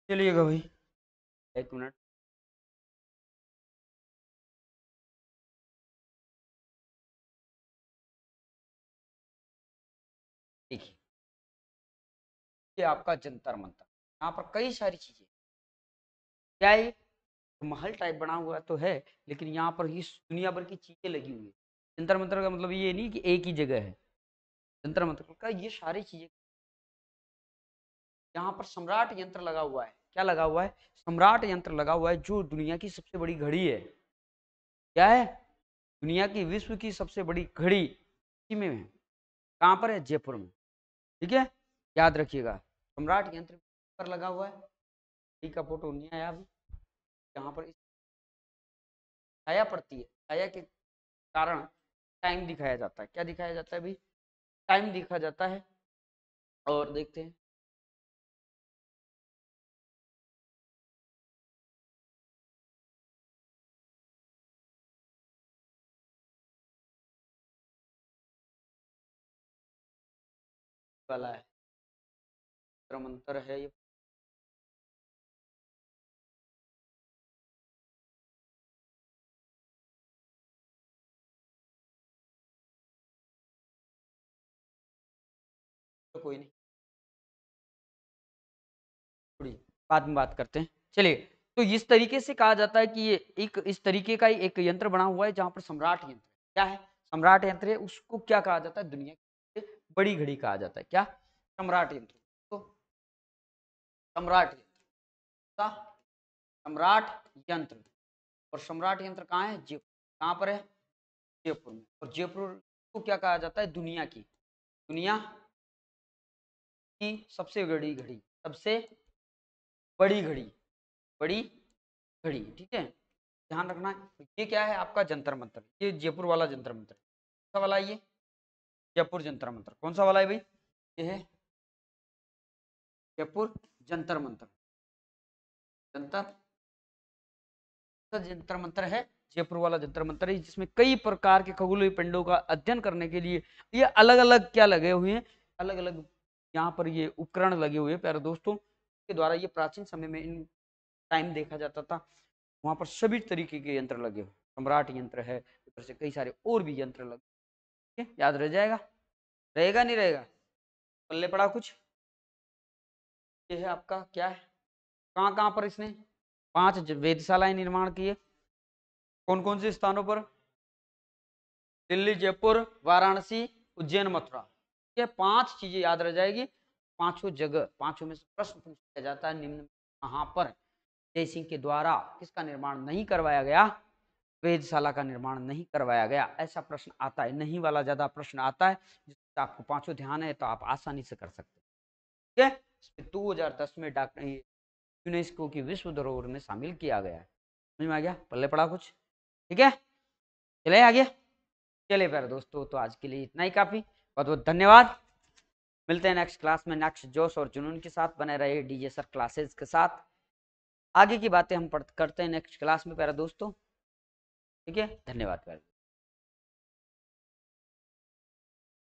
चलिएगा भाई एक मिनट देखिए ये आपका जंतर मंतर यहाँ पर कई सारी चीजें क्या ये महल टाइप बना हुआ तो है लेकिन यहाँ पर ये दुनिया भर की चीजें लगी हुई है जंतर मंत्र का मतलब ये नहीं कि एक ही जगह है जंतर मंत्र का ये सारी चीजें यहाँ पर सम्राट यंत्र लगा हुआ है क्या लगा हुआ है सम्राट यंत्र लगा हुआ है जो दुनिया की सबसे बड़ी घड़ी है क्या है दुनिया की विश्व की सबसे बड़ी घड़ी में है कहाँ पर है जयपुर में ठीक है याद रखिएगा सम्राट यंत्र पर लगा हुआ है घड़ी का फोटो नहीं आया अभी यहाँ पर छाया पड़ती है छाया के कारण टाइम दिखाया जाता है क्या दिखाया जाता है अभी टाइम दिखा जाता है और देखते हैं वाला है मंत्र है ये तो कोई नहीं बाद में बात करते हैं चलिए तो इस तरीके से कहा जाता है कि ये एक इस तरीके का एक यंत्र बना हुआ है जहां पर सम्राट यंत्र क्या है सम्राट यंत्र है उसको क्या कहा जाता है दुनिया बड़ी घड़ी कहा जाता है क्या सम्राट यंत्र तो सम्राट यंत्र सम्राट यंत्र और सम्राट यंत्र कहाँ है जयपुर कहाँ पर है जयपुर में और जयपुर को क्या कहा जाता है दुनिया की दुनिया की सबसे बड़ी घड़ी सबसे बड़ी घड़ी बड़ी घड़ी ठीक है ध्यान रखना है ये क्या है आपका जंतर मंत्र ये जयपुर वाला जंतर मंत्र वाला ये जयपुर जंतर मंत्र कौन सा वाला है भाई ये है जयपुर जंतर मंत्र जंतर तो जंतर मंत्र है जयपुर वाला जंतर मंत्र है जिसमें कई प्रकार के खगोलीय पिंडों का अध्ययन करने के लिए ये अलग अलग क्या लगे हुए हैं अलग अलग यहाँ पर ये उपकरण लगे हुए हैं प्यारे दोस्तों के द्वारा ये प्राचीन समय में इन टाइम देखा जाता था वहां पर सभी तरीके के यंत्र लगे हुए सम्राट यंत्र है इधर से कई सारे और भी यंत्र लगे ठीक है याद रह जाएगा रहेगा नहीं रहेगा पल्ले पड़ा कुछ ये है आपका क्या है कहाँ कहाँ पर इसने पांच वेदशालाएं निर्माण किए कौन कौन से स्थानों पर दिल्ली जयपुर वाराणसी उज्जैन मथुरा ये पांच चीजें याद रह जाएगी पांचों जगह पांचों में से प्रश्न पूछा जाता है निम्न कहाँ पर जयसिंह के द्वारा किसका निर्माण नहीं करवाया गया वेदशाला का निर्माण नहीं करवाया गया ऐसा प्रश्न आता है नहीं वाला ज़्यादा प्रश्न आता है जिसका आपको पांचों ध्यान है तो आप आसानी से कर सकते हैं ठीक है दो हज़ार दस में डॉक्टर यूनेस्को की विश्व धरोहर में शामिल किया गया है समझ में आ गया पल्ले पड़ा कुछ ठीक है चले आ गया चले फिर दोस्तों तो आज के लिए इतना ही काफ़ी बहुत बहुत धन्यवाद मिलते हैं नेक्स्ट क्लास में नेक्स्ट जोश और जुनून के साथ बने रहे डीजे सर क्लासेस के साथ आगे की बातें हम करते हैं नेक्स्ट क्लास में प्यारा दोस्तों ठीक है धन्यवाद